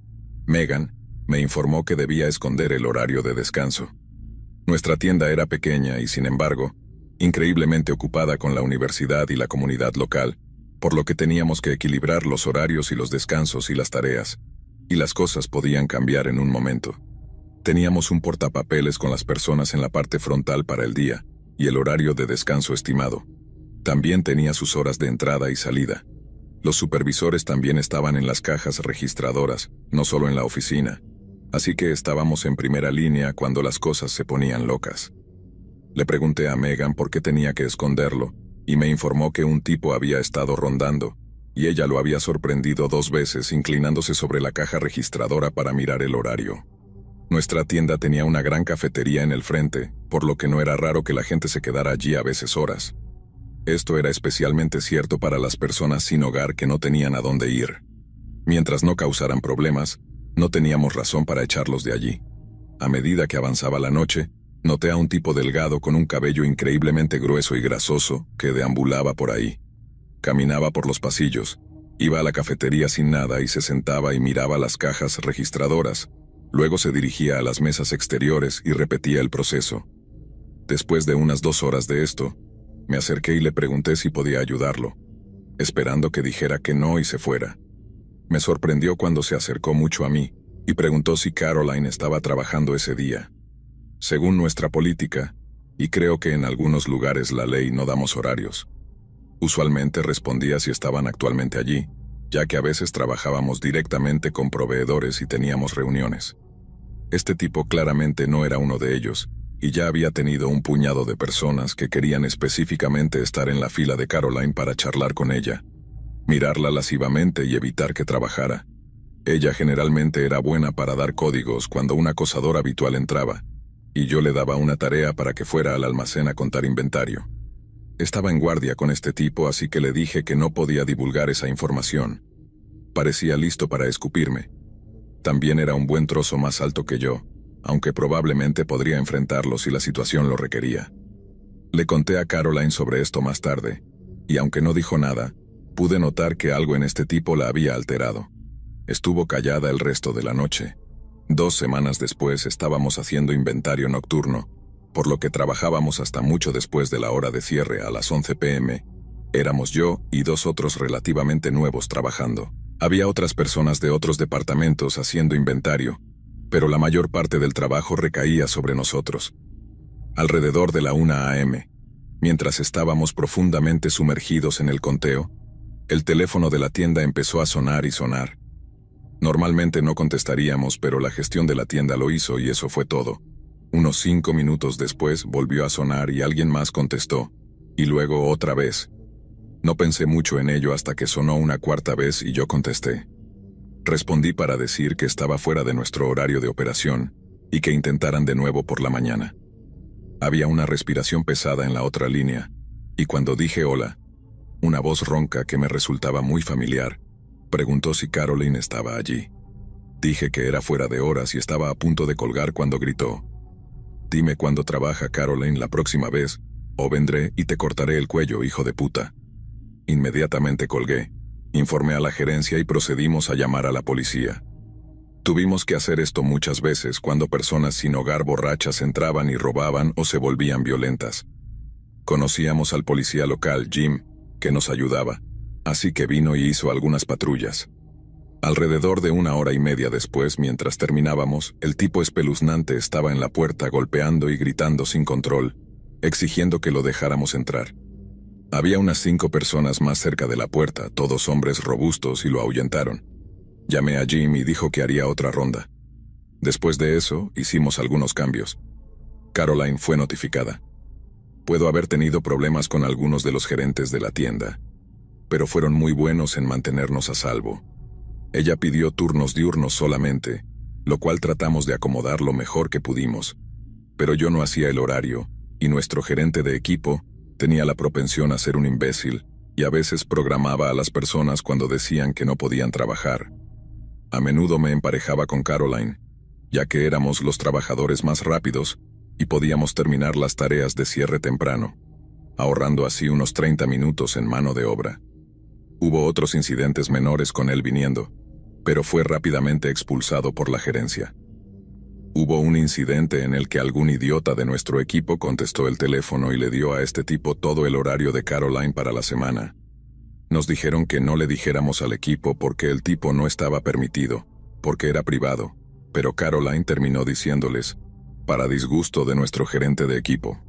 Megan me informó que debía esconder el horario de descanso. Nuestra tienda era pequeña y, sin embargo, increíblemente ocupada con la universidad y la comunidad local, por lo que teníamos que equilibrar los horarios y los descansos y las tareas, y las cosas podían cambiar en un momento. Teníamos un portapapeles con las personas en la parte frontal para el día y el horario de descanso estimado. También tenía sus horas de entrada y salida. Los supervisores también estaban en las cajas registradoras, no solo en la oficina. Así que estábamos en primera línea cuando las cosas se ponían locas. Le pregunté a Megan por qué tenía que esconderlo, y me informó que un tipo había estado rondando, y ella lo había sorprendido dos veces inclinándose sobre la caja registradora para mirar el horario. Nuestra tienda tenía una gran cafetería en el frente, por lo que no era raro que la gente se quedara allí a veces horas. Esto era especialmente cierto para las personas sin hogar que no tenían a dónde ir. Mientras no causaran problemas, no teníamos razón para echarlos de allí. A medida que avanzaba la noche, noté a un tipo delgado con un cabello increíblemente grueso y grasoso que deambulaba por ahí. Caminaba por los pasillos, iba a la cafetería sin nada y se sentaba y miraba las cajas registradoras, Luego se dirigía a las mesas exteriores y repetía el proceso. Después de unas dos horas de esto, me acerqué y le pregunté si podía ayudarlo, esperando que dijera que no y se fuera. Me sorprendió cuando se acercó mucho a mí y preguntó si Caroline estaba trabajando ese día. Según nuestra política, y creo que en algunos lugares la ley no damos horarios, usualmente respondía si estaban actualmente allí, ya que a veces trabajábamos directamente con proveedores y teníamos reuniones. Este tipo claramente no era uno de ellos, y ya había tenido un puñado de personas que querían específicamente estar en la fila de Caroline para charlar con ella, mirarla lascivamente y evitar que trabajara. Ella generalmente era buena para dar códigos cuando un acosador habitual entraba, y yo le daba una tarea para que fuera al almacén a contar inventario. Estaba en guardia con este tipo, así que le dije que no podía divulgar esa información. Parecía listo para escupirme, también era un buen trozo más alto que yo, aunque probablemente podría enfrentarlo si la situación lo requería. Le conté a Caroline sobre esto más tarde, y aunque no dijo nada, pude notar que algo en este tipo la había alterado. Estuvo callada el resto de la noche. Dos semanas después estábamos haciendo inventario nocturno, por lo que trabajábamos hasta mucho después de la hora de cierre a las 11 pm, Éramos yo y dos otros relativamente nuevos trabajando. Había otras personas de otros departamentos haciendo inventario, pero la mayor parte del trabajo recaía sobre nosotros. Alrededor de la 1 a.m., mientras estábamos profundamente sumergidos en el conteo, el teléfono de la tienda empezó a sonar y sonar. Normalmente no contestaríamos, pero la gestión de la tienda lo hizo y eso fue todo. Unos cinco minutos después volvió a sonar y alguien más contestó, y luego otra vez, no pensé mucho en ello hasta que sonó una cuarta vez y yo contesté. Respondí para decir que estaba fuera de nuestro horario de operación y que intentaran de nuevo por la mañana. Había una respiración pesada en la otra línea, y cuando dije hola, una voz ronca que me resultaba muy familiar, preguntó si Caroline estaba allí. Dije que era fuera de horas y estaba a punto de colgar cuando gritó, Dime cuándo trabaja Caroline la próxima vez, o vendré y te cortaré el cuello, hijo de puta. Inmediatamente colgué, informé a la gerencia y procedimos a llamar a la policía. Tuvimos que hacer esto muchas veces cuando personas sin hogar borrachas entraban y robaban o se volvían violentas. Conocíamos al policía local, Jim, que nos ayudaba, así que vino y hizo algunas patrullas. Alrededor de una hora y media después, mientras terminábamos, el tipo espeluznante estaba en la puerta golpeando y gritando sin control, exigiendo que lo dejáramos entrar. Había unas cinco personas más cerca de la puerta, todos hombres robustos, y lo ahuyentaron. Llamé a Jim y dijo que haría otra ronda. Después de eso, hicimos algunos cambios. Caroline fue notificada. Puedo haber tenido problemas con algunos de los gerentes de la tienda, pero fueron muy buenos en mantenernos a salvo. Ella pidió turnos diurnos solamente, lo cual tratamos de acomodar lo mejor que pudimos. Pero yo no hacía el horario, y nuestro gerente de equipo Tenía la propensión a ser un imbécil y a veces programaba a las personas cuando decían que no podían trabajar. A menudo me emparejaba con Caroline, ya que éramos los trabajadores más rápidos y podíamos terminar las tareas de cierre temprano, ahorrando así unos 30 minutos en mano de obra. Hubo otros incidentes menores con él viniendo, pero fue rápidamente expulsado por la gerencia. Hubo un incidente en el que algún idiota de nuestro equipo contestó el teléfono y le dio a este tipo todo el horario de Caroline para la semana. Nos dijeron que no le dijéramos al equipo porque el tipo no estaba permitido, porque era privado, pero Caroline terminó diciéndoles, para disgusto de nuestro gerente de equipo.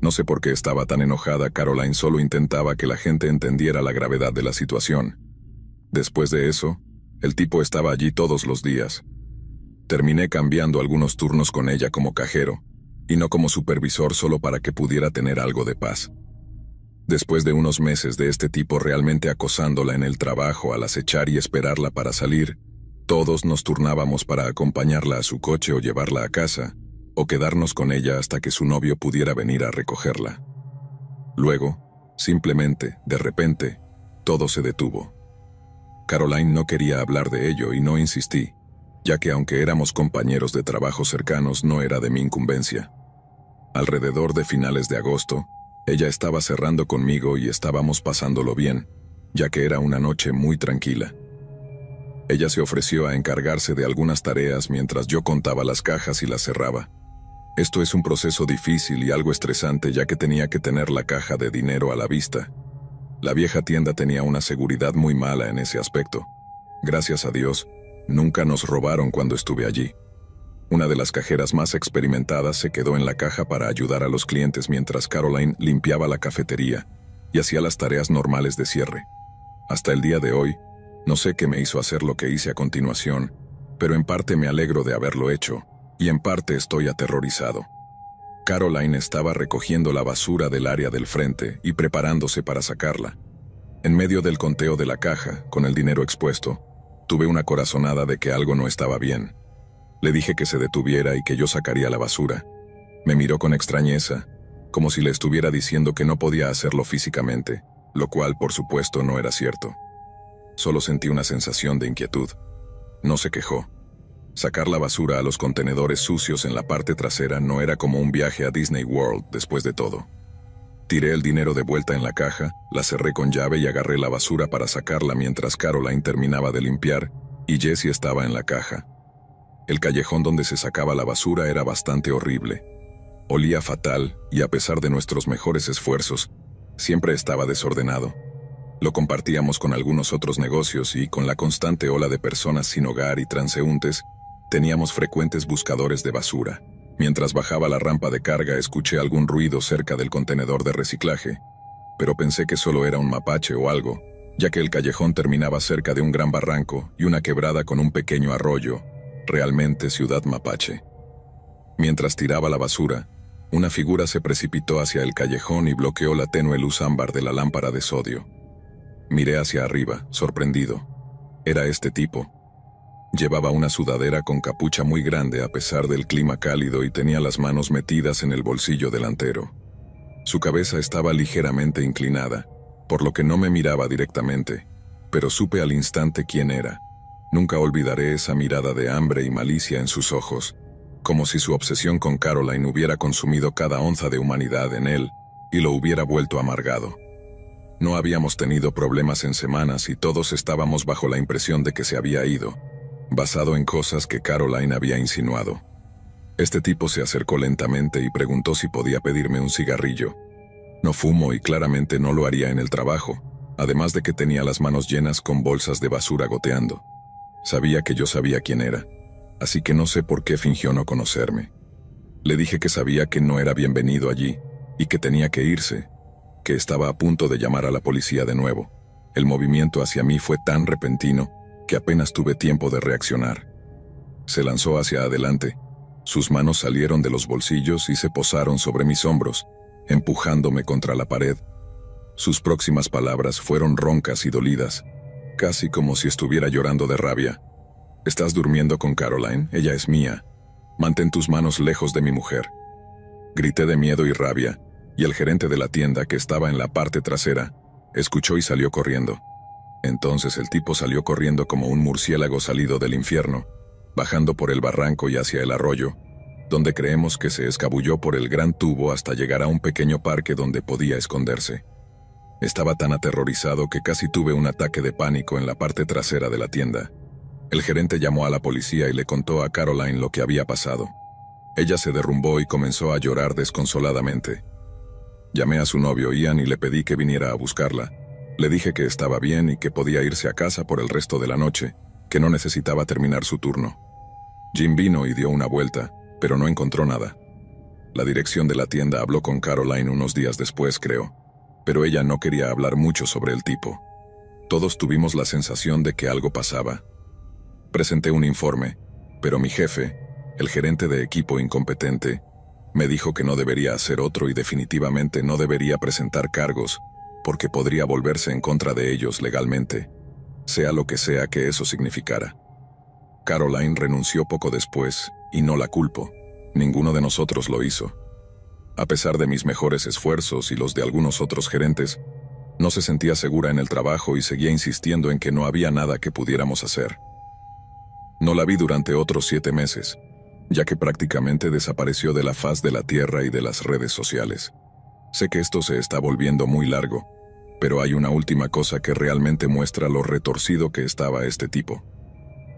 No sé por qué estaba tan enojada, Caroline solo intentaba que la gente entendiera la gravedad de la situación. Después de eso, el tipo estaba allí todos los días, Terminé cambiando algunos turnos con ella como cajero, y no como supervisor solo para que pudiera tener algo de paz. Después de unos meses de este tipo realmente acosándola en el trabajo al acechar y esperarla para salir, todos nos turnábamos para acompañarla a su coche o llevarla a casa, o quedarnos con ella hasta que su novio pudiera venir a recogerla. Luego, simplemente, de repente, todo se detuvo. Caroline no quería hablar de ello y no insistí, ya que aunque éramos compañeros de trabajo cercanos no era de mi incumbencia. Alrededor de finales de agosto, ella estaba cerrando conmigo y estábamos pasándolo bien, ya que era una noche muy tranquila. Ella se ofreció a encargarse de algunas tareas mientras yo contaba las cajas y las cerraba. Esto es un proceso difícil y algo estresante ya que tenía que tener la caja de dinero a la vista. La vieja tienda tenía una seguridad muy mala en ese aspecto. Gracias a Dios, Nunca nos robaron cuando estuve allí. Una de las cajeras más experimentadas se quedó en la caja para ayudar a los clientes mientras Caroline limpiaba la cafetería y hacía las tareas normales de cierre. Hasta el día de hoy, no sé qué me hizo hacer lo que hice a continuación, pero en parte me alegro de haberlo hecho, y en parte estoy aterrorizado. Caroline estaba recogiendo la basura del área del frente y preparándose para sacarla. En medio del conteo de la caja, con el dinero expuesto, Tuve una corazonada de que algo no estaba bien. Le dije que se detuviera y que yo sacaría la basura. Me miró con extrañeza, como si le estuviera diciendo que no podía hacerlo físicamente, lo cual por supuesto no era cierto. Solo sentí una sensación de inquietud. No se quejó. Sacar la basura a los contenedores sucios en la parte trasera no era como un viaje a Disney World después de todo. Tiré el dinero de vuelta en la caja, la cerré con llave y agarré la basura para sacarla mientras Caroline terminaba de limpiar y Jesse estaba en la caja. El callejón donde se sacaba la basura era bastante horrible. Olía fatal y a pesar de nuestros mejores esfuerzos, siempre estaba desordenado. Lo compartíamos con algunos otros negocios y con la constante ola de personas sin hogar y transeúntes, teníamos frecuentes buscadores de basura. Mientras bajaba la rampa de carga escuché algún ruido cerca del contenedor de reciclaje, pero pensé que solo era un mapache o algo, ya que el callejón terminaba cerca de un gran barranco y una quebrada con un pequeño arroyo, realmente ciudad mapache. Mientras tiraba la basura, una figura se precipitó hacia el callejón y bloqueó la tenue luz ámbar de la lámpara de sodio. Miré hacia arriba, sorprendido. Era este tipo, Llevaba una sudadera con capucha muy grande a pesar del clima cálido y tenía las manos metidas en el bolsillo delantero. Su cabeza estaba ligeramente inclinada, por lo que no me miraba directamente, pero supe al instante quién era. Nunca olvidaré esa mirada de hambre y malicia en sus ojos, como si su obsesión con Caroline hubiera consumido cada onza de humanidad en él y lo hubiera vuelto amargado. No habíamos tenido problemas en semanas y todos estábamos bajo la impresión de que se había ido, basado en cosas que Caroline había insinuado. Este tipo se acercó lentamente y preguntó si podía pedirme un cigarrillo. No fumo y claramente no lo haría en el trabajo, además de que tenía las manos llenas con bolsas de basura goteando. Sabía que yo sabía quién era, así que no sé por qué fingió no conocerme. Le dije que sabía que no era bienvenido allí y que tenía que irse, que estaba a punto de llamar a la policía de nuevo. El movimiento hacia mí fue tan repentino que apenas tuve tiempo de reaccionar. Se lanzó hacia adelante, sus manos salieron de los bolsillos y se posaron sobre mis hombros, empujándome contra la pared. Sus próximas palabras fueron roncas y dolidas, casi como si estuviera llorando de rabia. Estás durmiendo con Caroline, ella es mía. Mantén tus manos lejos de mi mujer. Grité de miedo y rabia, y el gerente de la tienda que estaba en la parte trasera, escuchó y salió corriendo. Entonces el tipo salió corriendo como un murciélago salido del infierno, bajando por el barranco y hacia el arroyo, donde creemos que se escabulló por el gran tubo hasta llegar a un pequeño parque donde podía esconderse. Estaba tan aterrorizado que casi tuve un ataque de pánico en la parte trasera de la tienda. El gerente llamó a la policía y le contó a Caroline lo que había pasado. Ella se derrumbó y comenzó a llorar desconsoladamente. Llamé a su novio Ian y le pedí que viniera a buscarla, le dije que estaba bien y que podía irse a casa por el resto de la noche, que no necesitaba terminar su turno. Jim vino y dio una vuelta, pero no encontró nada. La dirección de la tienda habló con Caroline unos días después, creo, pero ella no quería hablar mucho sobre el tipo. Todos tuvimos la sensación de que algo pasaba. Presenté un informe, pero mi jefe, el gerente de equipo incompetente, me dijo que no debería hacer otro y definitivamente no debería presentar cargos, porque podría volverse en contra de ellos legalmente, sea lo que sea que eso significara. Caroline renunció poco después, y no la culpo, ninguno de nosotros lo hizo. A pesar de mis mejores esfuerzos y los de algunos otros gerentes, no se sentía segura en el trabajo y seguía insistiendo en que no había nada que pudiéramos hacer. No la vi durante otros siete meses, ya que prácticamente desapareció de la faz de la Tierra y de las redes sociales. Sé que esto se está volviendo muy largo, pero hay una última cosa que realmente muestra lo retorcido que estaba este tipo.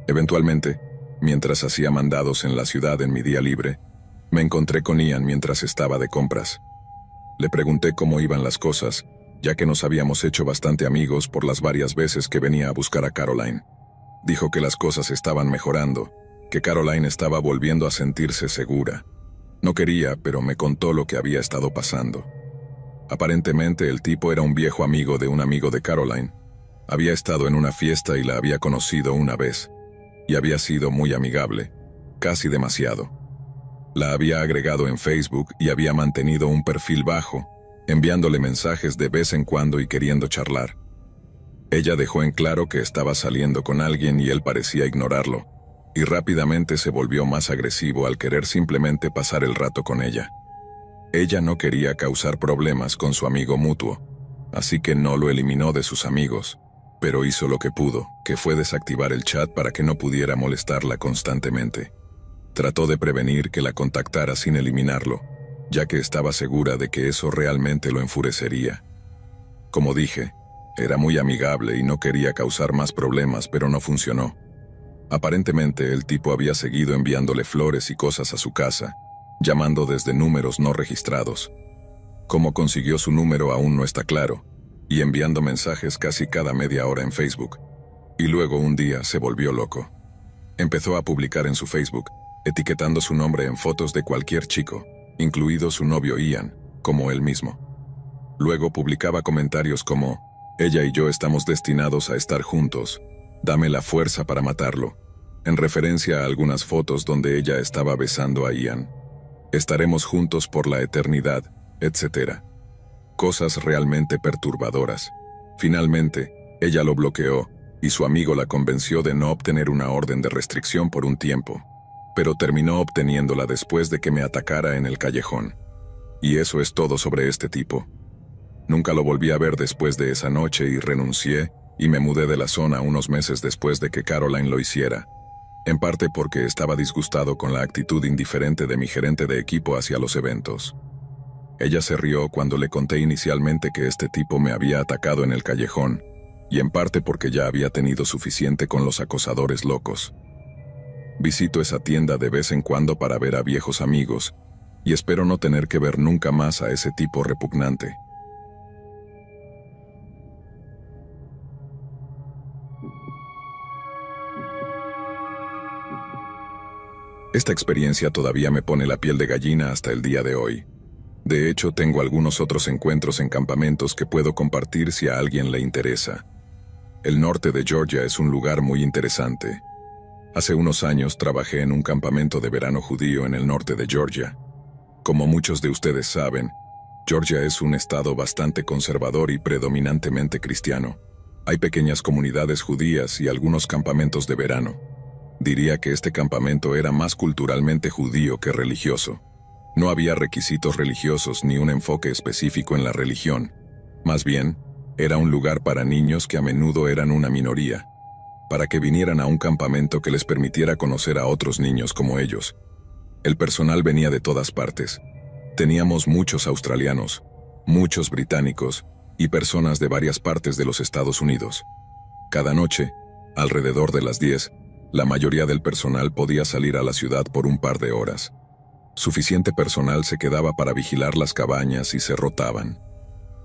Eventualmente, mientras hacía mandados en la ciudad en mi día libre, me encontré con Ian mientras estaba de compras. Le pregunté cómo iban las cosas, ya que nos habíamos hecho bastante amigos por las varias veces que venía a buscar a Caroline. Dijo que las cosas estaban mejorando, que Caroline estaba volviendo a sentirse segura. No quería, pero me contó lo que había estado pasando. Aparentemente el tipo era un viejo amigo de un amigo de Caroline. Había estado en una fiesta y la había conocido una vez, y había sido muy amigable, casi demasiado. La había agregado en Facebook y había mantenido un perfil bajo, enviándole mensajes de vez en cuando y queriendo charlar. Ella dejó en claro que estaba saliendo con alguien y él parecía ignorarlo, y rápidamente se volvió más agresivo al querer simplemente pasar el rato con ella. Ella no quería causar problemas con su amigo mutuo, así que no lo eliminó de sus amigos, pero hizo lo que pudo, que fue desactivar el chat para que no pudiera molestarla constantemente. Trató de prevenir que la contactara sin eliminarlo, ya que estaba segura de que eso realmente lo enfurecería. Como dije, era muy amigable y no quería causar más problemas, pero no funcionó. Aparentemente el tipo había seguido enviándole flores y cosas a su casa, llamando desde números no registrados. Cómo consiguió su número aún no está claro, y enviando mensajes casi cada media hora en Facebook. Y luego un día se volvió loco. Empezó a publicar en su Facebook, etiquetando su nombre en fotos de cualquier chico, incluido su novio Ian, como él mismo. Luego publicaba comentarios como, ella y yo estamos destinados a estar juntos, dame la fuerza para matarlo, en referencia a algunas fotos donde ella estaba besando a Ian estaremos juntos por la eternidad, etc. Cosas realmente perturbadoras. Finalmente, ella lo bloqueó, y su amigo la convenció de no obtener una orden de restricción por un tiempo, pero terminó obteniéndola después de que me atacara en el callejón. Y eso es todo sobre este tipo. Nunca lo volví a ver después de esa noche y renuncié, y me mudé de la zona unos meses después de que Caroline lo hiciera, en parte porque estaba disgustado con la actitud indiferente de mi gerente de equipo hacia los eventos. Ella se rió cuando le conté inicialmente que este tipo me había atacado en el callejón, y en parte porque ya había tenido suficiente con los acosadores locos. Visito esa tienda de vez en cuando para ver a viejos amigos, y espero no tener que ver nunca más a ese tipo repugnante. Esta experiencia todavía me pone la piel de gallina hasta el día de hoy. De hecho, tengo algunos otros encuentros en campamentos que puedo compartir si a alguien le interesa. El norte de Georgia es un lugar muy interesante. Hace unos años trabajé en un campamento de verano judío en el norte de Georgia. Como muchos de ustedes saben, Georgia es un estado bastante conservador y predominantemente cristiano. Hay pequeñas comunidades judías y algunos campamentos de verano diría que este campamento era más culturalmente judío que religioso. No había requisitos religiosos ni un enfoque específico en la religión. Más bien, era un lugar para niños que a menudo eran una minoría, para que vinieran a un campamento que les permitiera conocer a otros niños como ellos. El personal venía de todas partes. Teníamos muchos australianos, muchos británicos y personas de varias partes de los Estados Unidos. Cada noche, alrededor de las 10, la mayoría del personal podía salir a la ciudad por un par de horas. Suficiente personal se quedaba para vigilar las cabañas y se rotaban.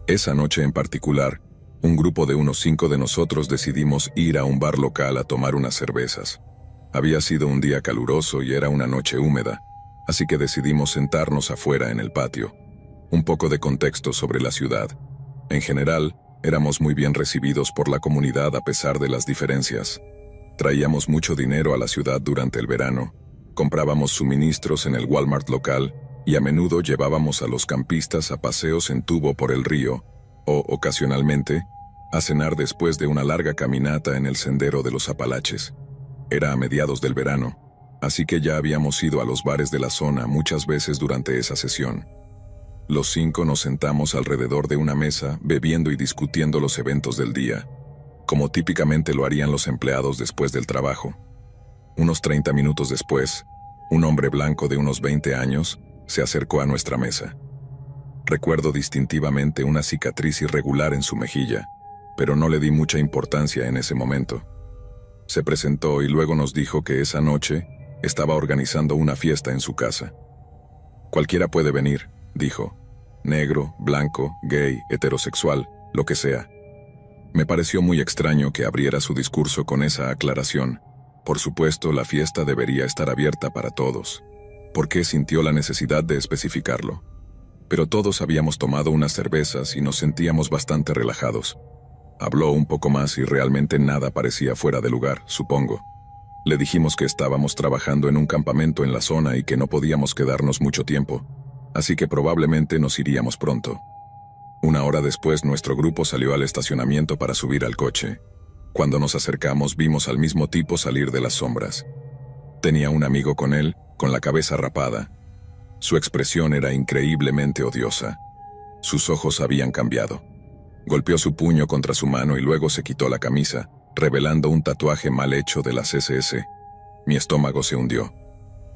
Esa noche en particular, un grupo de unos cinco de nosotros decidimos ir a un bar local a tomar unas cervezas. Había sido un día caluroso y era una noche húmeda, así que decidimos sentarnos afuera en el patio. Un poco de contexto sobre la ciudad. En general, éramos muy bien recibidos por la comunidad a pesar de las diferencias. Traíamos mucho dinero a la ciudad durante el verano, comprábamos suministros en el Walmart local y a menudo llevábamos a los campistas a paseos en tubo por el río o, ocasionalmente, a cenar después de una larga caminata en el sendero de los Apalaches. Era a mediados del verano, así que ya habíamos ido a los bares de la zona muchas veces durante esa sesión. Los cinco nos sentamos alrededor de una mesa bebiendo y discutiendo los eventos del día, como típicamente lo harían los empleados después del trabajo. Unos 30 minutos después, un hombre blanco de unos 20 años se acercó a nuestra mesa. Recuerdo distintivamente una cicatriz irregular en su mejilla, pero no le di mucha importancia en ese momento. Se presentó y luego nos dijo que esa noche estaba organizando una fiesta en su casa. Cualquiera puede venir, dijo, negro, blanco, gay, heterosexual, lo que sea. Me pareció muy extraño que abriera su discurso con esa aclaración. Por supuesto, la fiesta debería estar abierta para todos. ¿Por qué sintió la necesidad de especificarlo? Pero todos habíamos tomado unas cervezas y nos sentíamos bastante relajados. Habló un poco más y realmente nada parecía fuera de lugar, supongo. Le dijimos que estábamos trabajando en un campamento en la zona y que no podíamos quedarnos mucho tiempo, así que probablemente nos iríamos pronto. Una hora después nuestro grupo salió al estacionamiento para subir al coche. Cuando nos acercamos vimos al mismo tipo salir de las sombras. Tenía un amigo con él, con la cabeza rapada. Su expresión era increíblemente odiosa. Sus ojos habían cambiado. Golpeó su puño contra su mano y luego se quitó la camisa, revelando un tatuaje mal hecho de las SS. Mi estómago se hundió.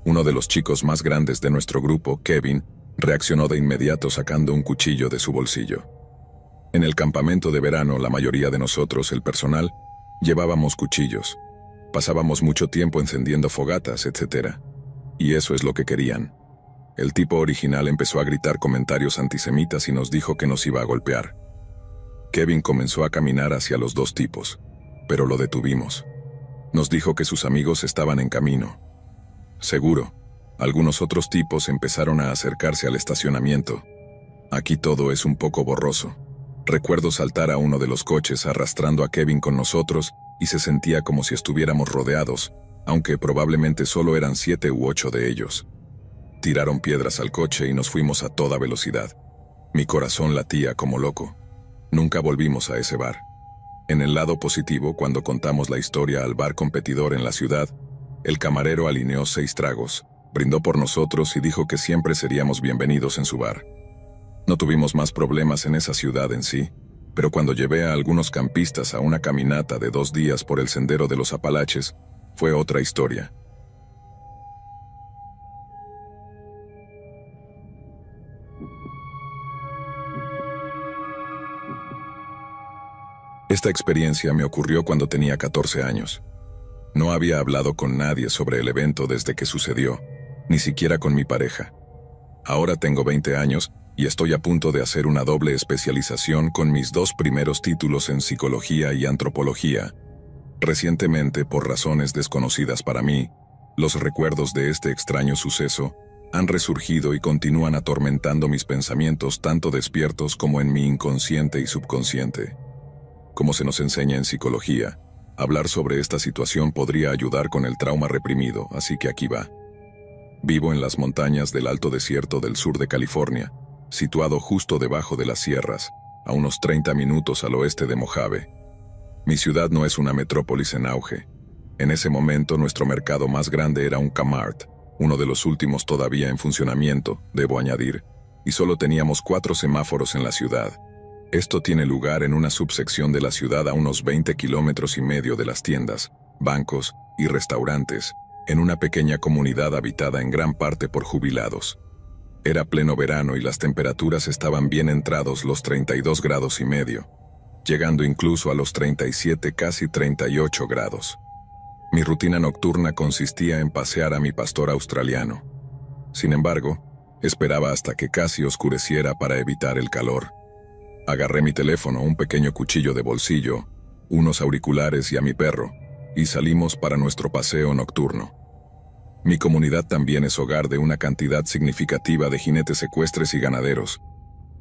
Uno de los chicos más grandes de nuestro grupo, Kevin, Reaccionó de inmediato sacando un cuchillo de su bolsillo. En el campamento de verano, la mayoría de nosotros, el personal, llevábamos cuchillos. Pasábamos mucho tiempo encendiendo fogatas, etc. Y eso es lo que querían. El tipo original empezó a gritar comentarios antisemitas y nos dijo que nos iba a golpear. Kevin comenzó a caminar hacia los dos tipos, pero lo detuvimos. Nos dijo que sus amigos estaban en camino. Seguro, algunos otros tipos empezaron a acercarse al estacionamiento. Aquí todo es un poco borroso. Recuerdo saltar a uno de los coches arrastrando a Kevin con nosotros y se sentía como si estuviéramos rodeados, aunque probablemente solo eran siete u ocho de ellos. Tiraron piedras al coche y nos fuimos a toda velocidad. Mi corazón latía como loco. Nunca volvimos a ese bar. En el lado positivo, cuando contamos la historia al bar competidor en la ciudad, el camarero alineó seis tragos, Brindó por nosotros y dijo que siempre seríamos bienvenidos en su bar. No tuvimos más problemas en esa ciudad en sí, pero cuando llevé a algunos campistas a una caminata de dos días por el sendero de los Apalaches, fue otra historia. Esta experiencia me ocurrió cuando tenía 14 años. No había hablado con nadie sobre el evento desde que sucedió, ni siquiera con mi pareja. Ahora tengo 20 años y estoy a punto de hacer una doble especialización con mis dos primeros títulos en psicología y antropología. Recientemente, por razones desconocidas para mí, los recuerdos de este extraño suceso han resurgido y continúan atormentando mis pensamientos tanto despiertos como en mi inconsciente y subconsciente. Como se nos enseña en psicología, hablar sobre esta situación podría ayudar con el trauma reprimido, así que aquí va. Vivo en las montañas del alto desierto del sur de California, situado justo debajo de las sierras, a unos 30 minutos al oeste de Mojave. Mi ciudad no es una metrópolis en auge. En ese momento nuestro mercado más grande era un Camart, uno de los últimos todavía en funcionamiento, debo añadir, y solo teníamos cuatro semáforos en la ciudad. Esto tiene lugar en una subsección de la ciudad a unos 20 kilómetros y medio de las tiendas, bancos y restaurantes, en una pequeña comunidad habitada en gran parte por jubilados. Era pleno verano y las temperaturas estaban bien entrados los 32 grados y medio, llegando incluso a los 37 casi 38 grados. Mi rutina nocturna consistía en pasear a mi pastor australiano. Sin embargo, esperaba hasta que casi oscureciera para evitar el calor. Agarré mi teléfono, un pequeño cuchillo de bolsillo, unos auriculares y a mi perro, y salimos para nuestro paseo nocturno. Mi comunidad también es hogar de una cantidad significativa de jinetes ecuestres y ganaderos.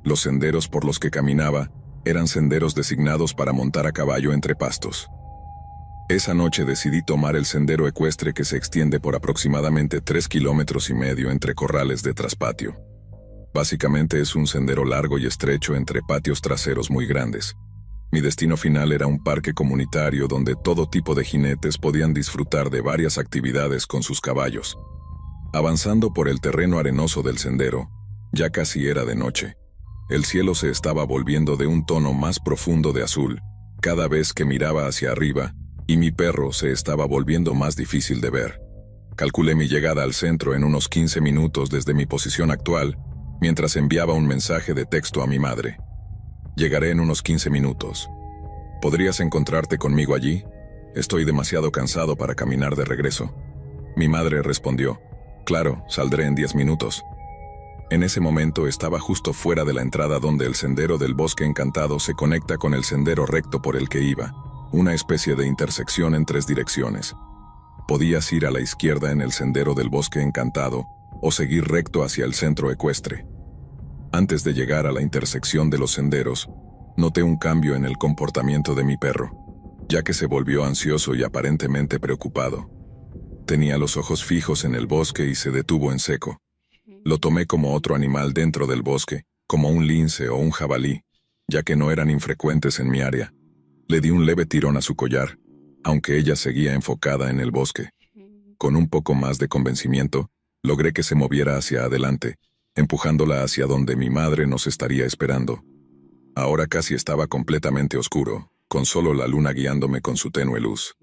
Los senderos por los que caminaba eran senderos designados para montar a caballo entre pastos. Esa noche decidí tomar el sendero ecuestre que se extiende por aproximadamente 3 kilómetros y medio entre corrales de traspatio. Básicamente es un sendero largo y estrecho entre patios traseros muy grandes, mi destino final era un parque comunitario donde todo tipo de jinetes podían disfrutar de varias actividades con sus caballos. Avanzando por el terreno arenoso del sendero, ya casi era de noche. El cielo se estaba volviendo de un tono más profundo de azul, cada vez que miraba hacia arriba, y mi perro se estaba volviendo más difícil de ver. Calculé mi llegada al centro en unos 15 minutos desde mi posición actual, mientras enviaba un mensaje de texto a mi madre. Llegaré en unos 15 minutos. ¿Podrías encontrarte conmigo allí? Estoy demasiado cansado para caminar de regreso. Mi madre respondió, Claro, saldré en 10 minutos. En ese momento estaba justo fuera de la entrada donde el sendero del bosque encantado se conecta con el sendero recto por el que iba, una especie de intersección en tres direcciones. Podías ir a la izquierda en el sendero del bosque encantado o seguir recto hacia el centro ecuestre. Antes de llegar a la intersección de los senderos, noté un cambio en el comportamiento de mi perro, ya que se volvió ansioso y aparentemente preocupado. Tenía los ojos fijos en el bosque y se detuvo en seco. Lo tomé como otro animal dentro del bosque, como un lince o un jabalí, ya que no eran infrecuentes en mi área. Le di un leve tirón a su collar, aunque ella seguía enfocada en el bosque. Con un poco más de convencimiento, logré que se moviera hacia adelante, empujándola hacia donde mi madre nos estaría esperando. Ahora casi estaba completamente oscuro, con solo la luna guiándome con su tenue luz.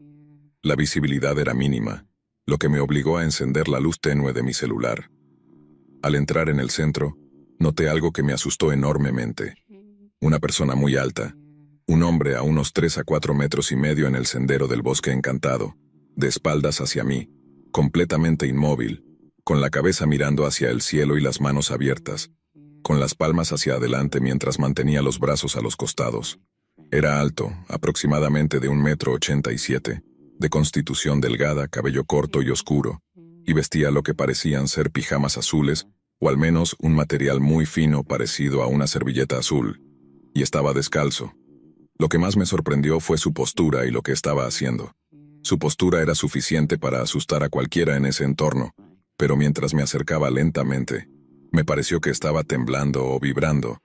La visibilidad era mínima, lo que me obligó a encender la luz tenue de mi celular. Al entrar en el centro, noté algo que me asustó enormemente. Una persona muy alta, un hombre a unos 3 a 4 metros y medio en el sendero del bosque encantado, de espaldas hacia mí, completamente inmóvil, con la cabeza mirando hacia el cielo y las manos abiertas, con las palmas hacia adelante mientras mantenía los brazos a los costados. Era alto, aproximadamente de un metro ochenta y siete, de constitución delgada, cabello corto y oscuro, y vestía lo que parecían ser pijamas azules, o al menos un material muy fino parecido a una servilleta azul, y estaba descalzo. Lo que más me sorprendió fue su postura y lo que estaba haciendo. Su postura era suficiente para asustar a cualquiera en ese entorno, pero mientras me acercaba lentamente, me pareció que estaba temblando o vibrando,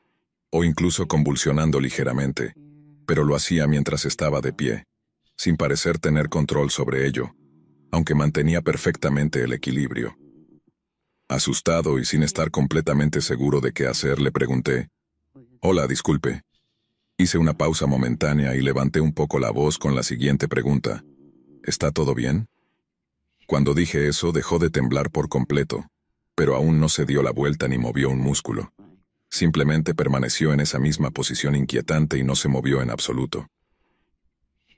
o incluso convulsionando ligeramente, pero lo hacía mientras estaba de pie, sin parecer tener control sobre ello, aunque mantenía perfectamente el equilibrio. Asustado y sin estar completamente seguro de qué hacer, le pregunté, Hola, disculpe. Hice una pausa momentánea y levanté un poco la voz con la siguiente pregunta. ¿Está todo bien? Cuando dije eso dejó de temblar por completo, pero aún no se dio la vuelta ni movió un músculo. Simplemente permaneció en esa misma posición inquietante y no se movió en absoluto.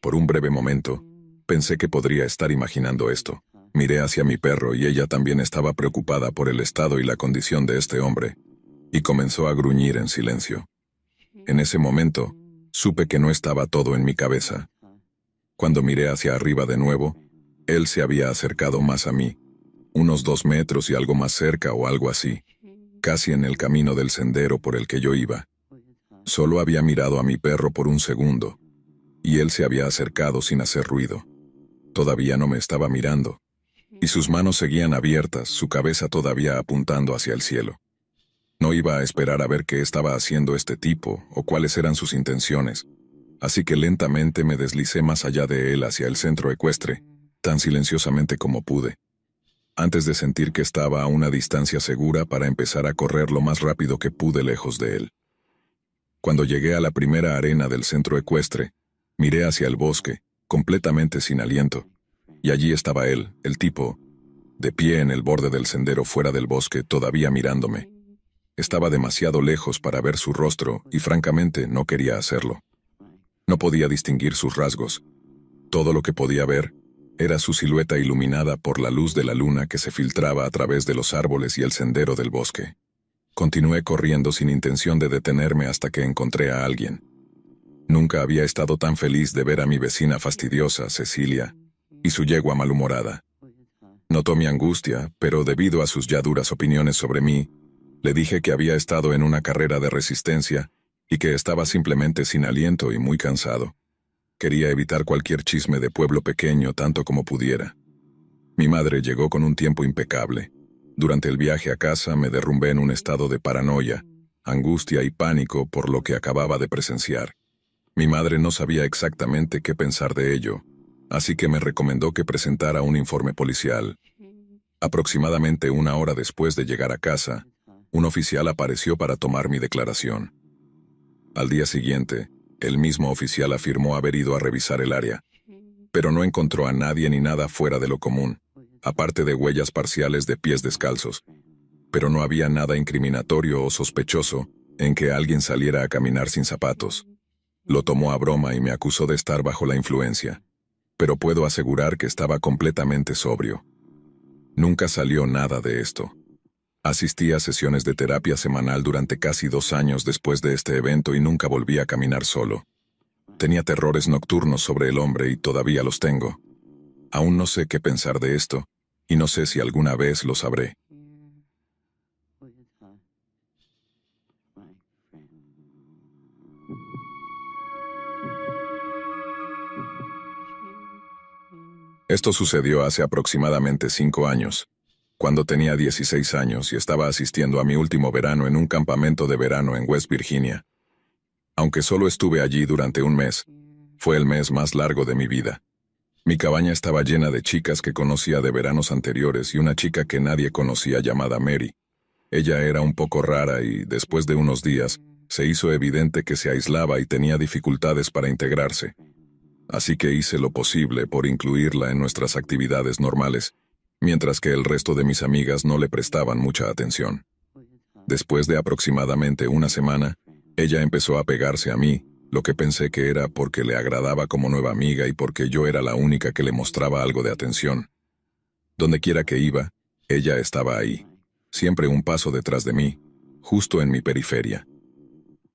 Por un breve momento, pensé que podría estar imaginando esto. Miré hacia mi perro y ella también estaba preocupada por el estado y la condición de este hombre, y comenzó a gruñir en silencio. En ese momento, supe que no estaba todo en mi cabeza. Cuando miré hacia arriba de nuevo, él se había acercado más a mí, unos dos metros y algo más cerca o algo así, casi en el camino del sendero por el que yo iba. Solo había mirado a mi perro por un segundo, y él se había acercado sin hacer ruido. Todavía no me estaba mirando, y sus manos seguían abiertas, su cabeza todavía apuntando hacia el cielo. No iba a esperar a ver qué estaba haciendo este tipo o cuáles eran sus intenciones, así que lentamente me deslicé más allá de él hacia el centro ecuestre, tan silenciosamente como pude, antes de sentir que estaba a una distancia segura para empezar a correr lo más rápido que pude lejos de él. Cuando llegué a la primera arena del centro ecuestre, miré hacia el bosque, completamente sin aliento, y allí estaba él, el tipo, de pie en el borde del sendero fuera del bosque, todavía mirándome. Estaba demasiado lejos para ver su rostro y francamente no quería hacerlo. No podía distinguir sus rasgos. Todo lo que podía ver era su silueta iluminada por la luz de la luna que se filtraba a través de los árboles y el sendero del bosque. Continué corriendo sin intención de detenerme hasta que encontré a alguien. Nunca había estado tan feliz de ver a mi vecina fastidiosa, Cecilia, y su yegua malhumorada. Notó mi angustia, pero debido a sus ya duras opiniones sobre mí, le dije que había estado en una carrera de resistencia y que estaba simplemente sin aliento y muy cansado. Quería evitar cualquier chisme de pueblo pequeño tanto como pudiera. Mi madre llegó con un tiempo impecable. Durante el viaje a casa me derrumbé en un estado de paranoia, angustia y pánico por lo que acababa de presenciar. Mi madre no sabía exactamente qué pensar de ello, así que me recomendó que presentara un informe policial. Aproximadamente una hora después de llegar a casa, un oficial apareció para tomar mi declaración. Al día siguiente, el mismo oficial afirmó haber ido a revisar el área, pero no encontró a nadie ni nada fuera de lo común, aparte de huellas parciales de pies descalzos. Pero no había nada incriminatorio o sospechoso en que alguien saliera a caminar sin zapatos. Lo tomó a broma y me acusó de estar bajo la influencia, pero puedo asegurar que estaba completamente sobrio. Nunca salió nada de esto. Asistí a sesiones de terapia semanal durante casi dos años después de este evento y nunca volví a caminar solo. Tenía terrores nocturnos sobre el hombre y todavía los tengo. Aún no sé qué pensar de esto, y no sé si alguna vez lo sabré. Esto sucedió hace aproximadamente cinco años, cuando tenía 16 años y estaba asistiendo a mi último verano en un campamento de verano en West Virginia. Aunque solo estuve allí durante un mes, fue el mes más largo de mi vida. Mi cabaña estaba llena de chicas que conocía de veranos anteriores y una chica que nadie conocía llamada Mary. Ella era un poco rara y, después de unos días, se hizo evidente que se aislaba y tenía dificultades para integrarse. Así que hice lo posible por incluirla en nuestras actividades normales mientras que el resto de mis amigas no le prestaban mucha atención. Después de aproximadamente una semana, ella empezó a pegarse a mí, lo que pensé que era porque le agradaba como nueva amiga y porque yo era la única que le mostraba algo de atención. Donde quiera que iba, ella estaba ahí, siempre un paso detrás de mí, justo en mi periferia.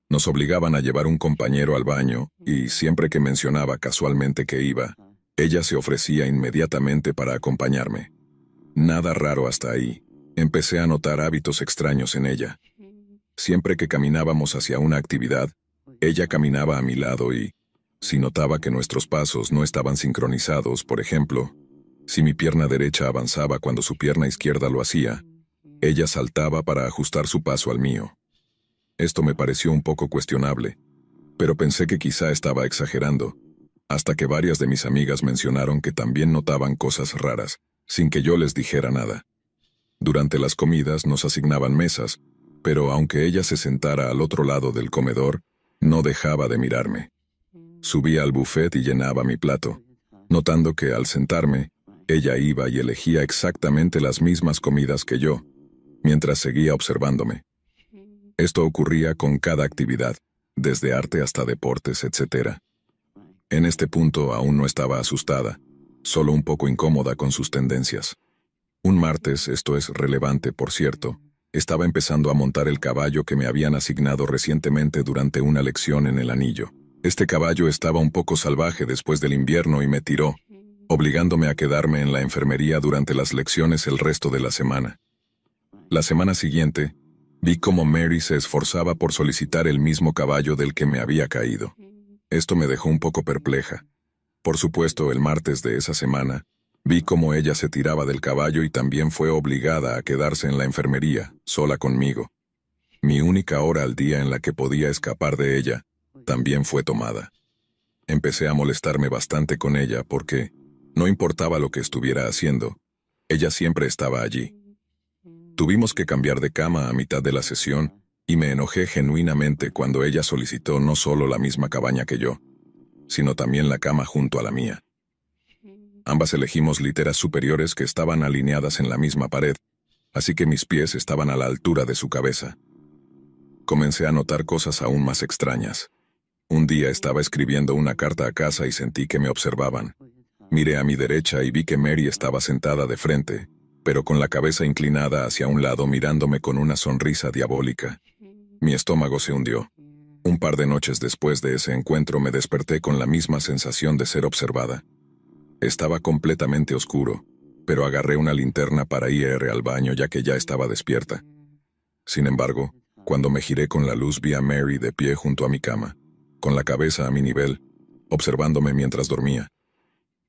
Nos obligaban a llevar un compañero al baño, y siempre que mencionaba casualmente que iba, ella se ofrecía inmediatamente para acompañarme. Nada raro hasta ahí. Empecé a notar hábitos extraños en ella. Siempre que caminábamos hacia una actividad, ella caminaba a mi lado y, si notaba que nuestros pasos no estaban sincronizados, por ejemplo, si mi pierna derecha avanzaba cuando su pierna izquierda lo hacía, ella saltaba para ajustar su paso al mío. Esto me pareció un poco cuestionable, pero pensé que quizá estaba exagerando, hasta que varias de mis amigas mencionaron que también notaban cosas raras, sin que yo les dijera nada. Durante las comidas nos asignaban mesas, pero aunque ella se sentara al otro lado del comedor, no dejaba de mirarme. Subía al buffet y llenaba mi plato, notando que al sentarme, ella iba y elegía exactamente las mismas comidas que yo, mientras seguía observándome. Esto ocurría con cada actividad, desde arte hasta deportes, etc. En este punto aún no estaba asustada, solo un poco incómoda con sus tendencias. Un martes, esto es relevante, por cierto, estaba empezando a montar el caballo que me habían asignado recientemente durante una lección en el anillo. Este caballo estaba un poco salvaje después del invierno y me tiró, obligándome a quedarme en la enfermería durante las lecciones el resto de la semana. La semana siguiente, vi cómo Mary se esforzaba por solicitar el mismo caballo del que me había caído. Esto me dejó un poco perpleja. Por supuesto, el martes de esa semana, vi cómo ella se tiraba del caballo y también fue obligada a quedarse en la enfermería, sola conmigo. Mi única hora al día en la que podía escapar de ella, también fue tomada. Empecé a molestarme bastante con ella porque, no importaba lo que estuviera haciendo, ella siempre estaba allí. Tuvimos que cambiar de cama a mitad de la sesión, y me enojé genuinamente cuando ella solicitó no solo la misma cabaña que yo, sino también la cama junto a la mía. Ambas elegimos literas superiores que estaban alineadas en la misma pared, así que mis pies estaban a la altura de su cabeza. Comencé a notar cosas aún más extrañas. Un día estaba escribiendo una carta a casa y sentí que me observaban. Miré a mi derecha y vi que Mary estaba sentada de frente, pero con la cabeza inclinada hacia un lado mirándome con una sonrisa diabólica. Mi estómago se hundió. Un par de noches después de ese encuentro me desperté con la misma sensación de ser observada. Estaba completamente oscuro, pero agarré una linterna para ir al baño ya que ya estaba despierta. Sin embargo, cuando me giré con la luz vi a Mary de pie junto a mi cama, con la cabeza a mi nivel, observándome mientras dormía.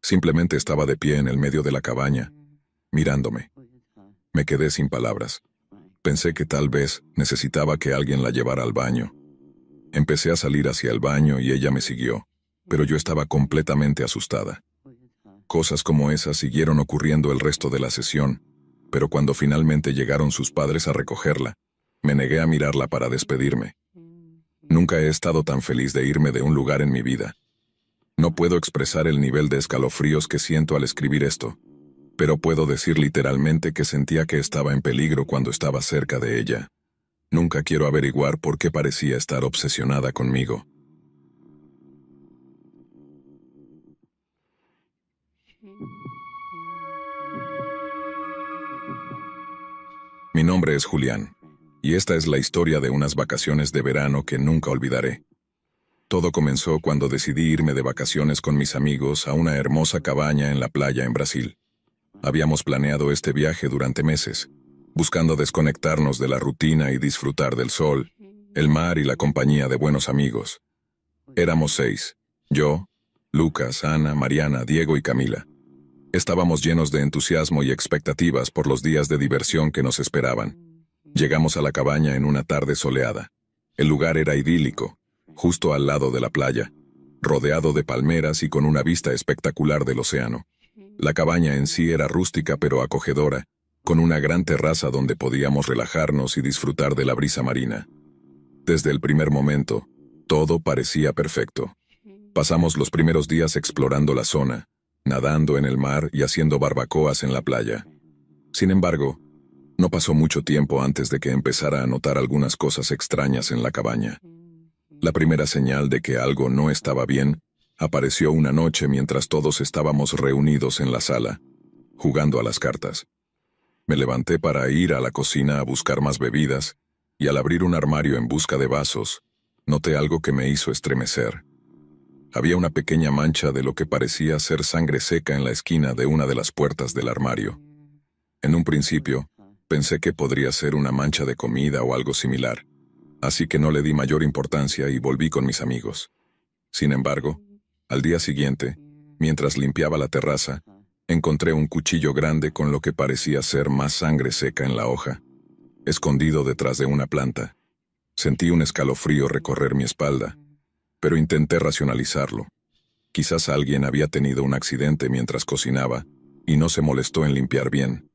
Simplemente estaba de pie en el medio de la cabaña, mirándome. Me quedé sin palabras. Pensé que tal vez necesitaba que alguien la llevara al baño, Empecé a salir hacia el baño y ella me siguió, pero yo estaba completamente asustada. Cosas como esas siguieron ocurriendo el resto de la sesión, pero cuando finalmente llegaron sus padres a recogerla, me negué a mirarla para despedirme. Nunca he estado tan feliz de irme de un lugar en mi vida. No puedo expresar el nivel de escalofríos que siento al escribir esto, pero puedo decir literalmente que sentía que estaba en peligro cuando estaba cerca de ella. Nunca quiero averiguar por qué parecía estar obsesionada conmigo. Mi nombre es Julián, y esta es la historia de unas vacaciones de verano que nunca olvidaré. Todo comenzó cuando decidí irme de vacaciones con mis amigos a una hermosa cabaña en la playa en Brasil. Habíamos planeado este viaje durante meses, buscando desconectarnos de la rutina y disfrutar del sol, el mar y la compañía de buenos amigos. Éramos seis, yo, Lucas, Ana, Mariana, Diego y Camila. Estábamos llenos de entusiasmo y expectativas por los días de diversión que nos esperaban. Llegamos a la cabaña en una tarde soleada. El lugar era idílico, justo al lado de la playa, rodeado de palmeras y con una vista espectacular del océano. La cabaña en sí era rústica pero acogedora, con una gran terraza donde podíamos relajarnos y disfrutar de la brisa marina. Desde el primer momento, todo parecía perfecto. Pasamos los primeros días explorando la zona, nadando en el mar y haciendo barbacoas en la playa. Sin embargo, no pasó mucho tiempo antes de que empezara a notar algunas cosas extrañas en la cabaña. La primera señal de que algo no estaba bien apareció una noche mientras todos estábamos reunidos en la sala, jugando a las cartas. Me levanté para ir a la cocina a buscar más bebidas, y al abrir un armario en busca de vasos, noté algo que me hizo estremecer. Había una pequeña mancha de lo que parecía ser sangre seca en la esquina de una de las puertas del armario. En un principio, pensé que podría ser una mancha de comida o algo similar, así que no le di mayor importancia y volví con mis amigos. Sin embargo, al día siguiente, mientras limpiaba la terraza, encontré un cuchillo grande con lo que parecía ser más sangre seca en la hoja, escondido detrás de una planta. Sentí un escalofrío recorrer mi espalda, pero intenté racionalizarlo. Quizás alguien había tenido un accidente mientras cocinaba y no se molestó en limpiar bien,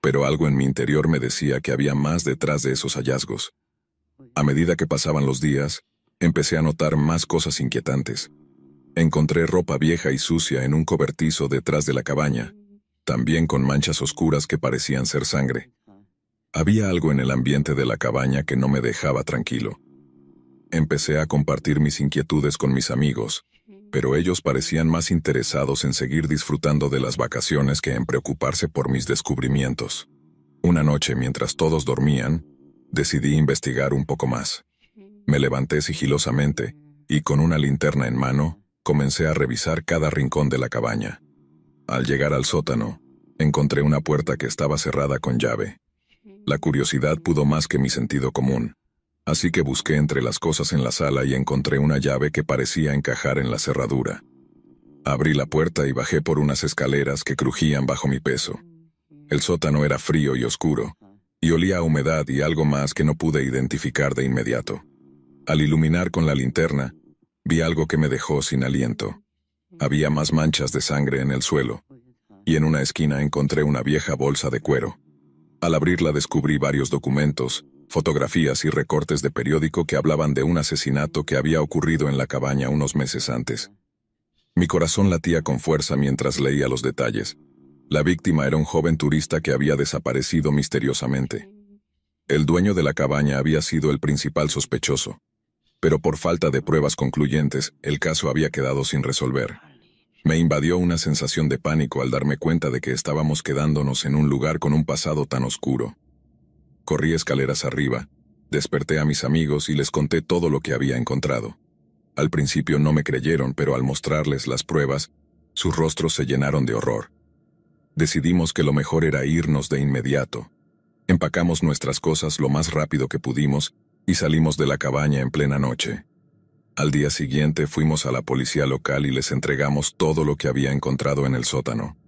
pero algo en mi interior me decía que había más detrás de esos hallazgos. A medida que pasaban los días, empecé a notar más cosas inquietantes. Encontré ropa vieja y sucia en un cobertizo detrás de la cabaña, también con manchas oscuras que parecían ser sangre. Había algo en el ambiente de la cabaña que no me dejaba tranquilo. Empecé a compartir mis inquietudes con mis amigos, pero ellos parecían más interesados en seguir disfrutando de las vacaciones que en preocuparse por mis descubrimientos. Una noche, mientras todos dormían, decidí investigar un poco más. Me levanté sigilosamente y con una linterna en mano, Comencé a revisar cada rincón de la cabaña. Al llegar al sótano, encontré una puerta que estaba cerrada con llave. La curiosidad pudo más que mi sentido común, así que busqué entre las cosas en la sala y encontré una llave que parecía encajar en la cerradura. Abrí la puerta y bajé por unas escaleras que crujían bajo mi peso. El sótano era frío y oscuro, y olía a humedad y algo más que no pude identificar de inmediato. Al iluminar con la linterna, Vi algo que me dejó sin aliento. Había más manchas de sangre en el suelo, y en una esquina encontré una vieja bolsa de cuero. Al abrirla descubrí varios documentos, fotografías y recortes de periódico que hablaban de un asesinato que había ocurrido en la cabaña unos meses antes. Mi corazón latía con fuerza mientras leía los detalles. La víctima era un joven turista que había desaparecido misteriosamente. El dueño de la cabaña había sido el principal sospechoso pero por falta de pruebas concluyentes, el caso había quedado sin resolver. Me invadió una sensación de pánico al darme cuenta de que estábamos quedándonos en un lugar con un pasado tan oscuro. Corrí escaleras arriba, desperté a mis amigos y les conté todo lo que había encontrado. Al principio no me creyeron, pero al mostrarles las pruebas, sus rostros se llenaron de horror. Decidimos que lo mejor era irnos de inmediato. Empacamos nuestras cosas lo más rápido que pudimos y salimos de la cabaña en plena noche. Al día siguiente fuimos a la policía local y les entregamos todo lo que había encontrado en el sótano.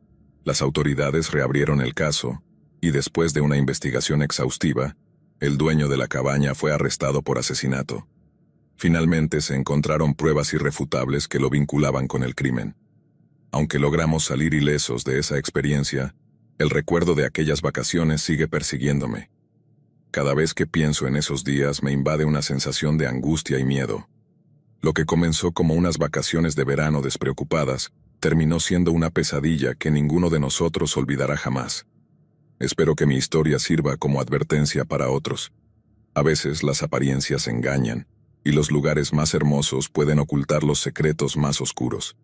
Las autoridades reabrieron el caso, y después de una investigación exhaustiva, el dueño de la cabaña fue arrestado por asesinato. Finalmente se encontraron pruebas irrefutables que lo vinculaban con el crimen. Aunque logramos salir ilesos de esa experiencia, el recuerdo de aquellas vacaciones sigue persiguiéndome. Cada vez que pienso en esos días me invade una sensación de angustia y miedo. Lo que comenzó como unas vacaciones de verano despreocupadas, terminó siendo una pesadilla que ninguno de nosotros olvidará jamás. Espero que mi historia sirva como advertencia para otros. A veces las apariencias engañan, y los lugares más hermosos pueden ocultar los secretos más oscuros.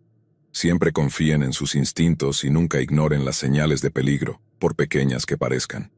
Siempre confíen en sus instintos y nunca ignoren las señales de peligro, por pequeñas que parezcan.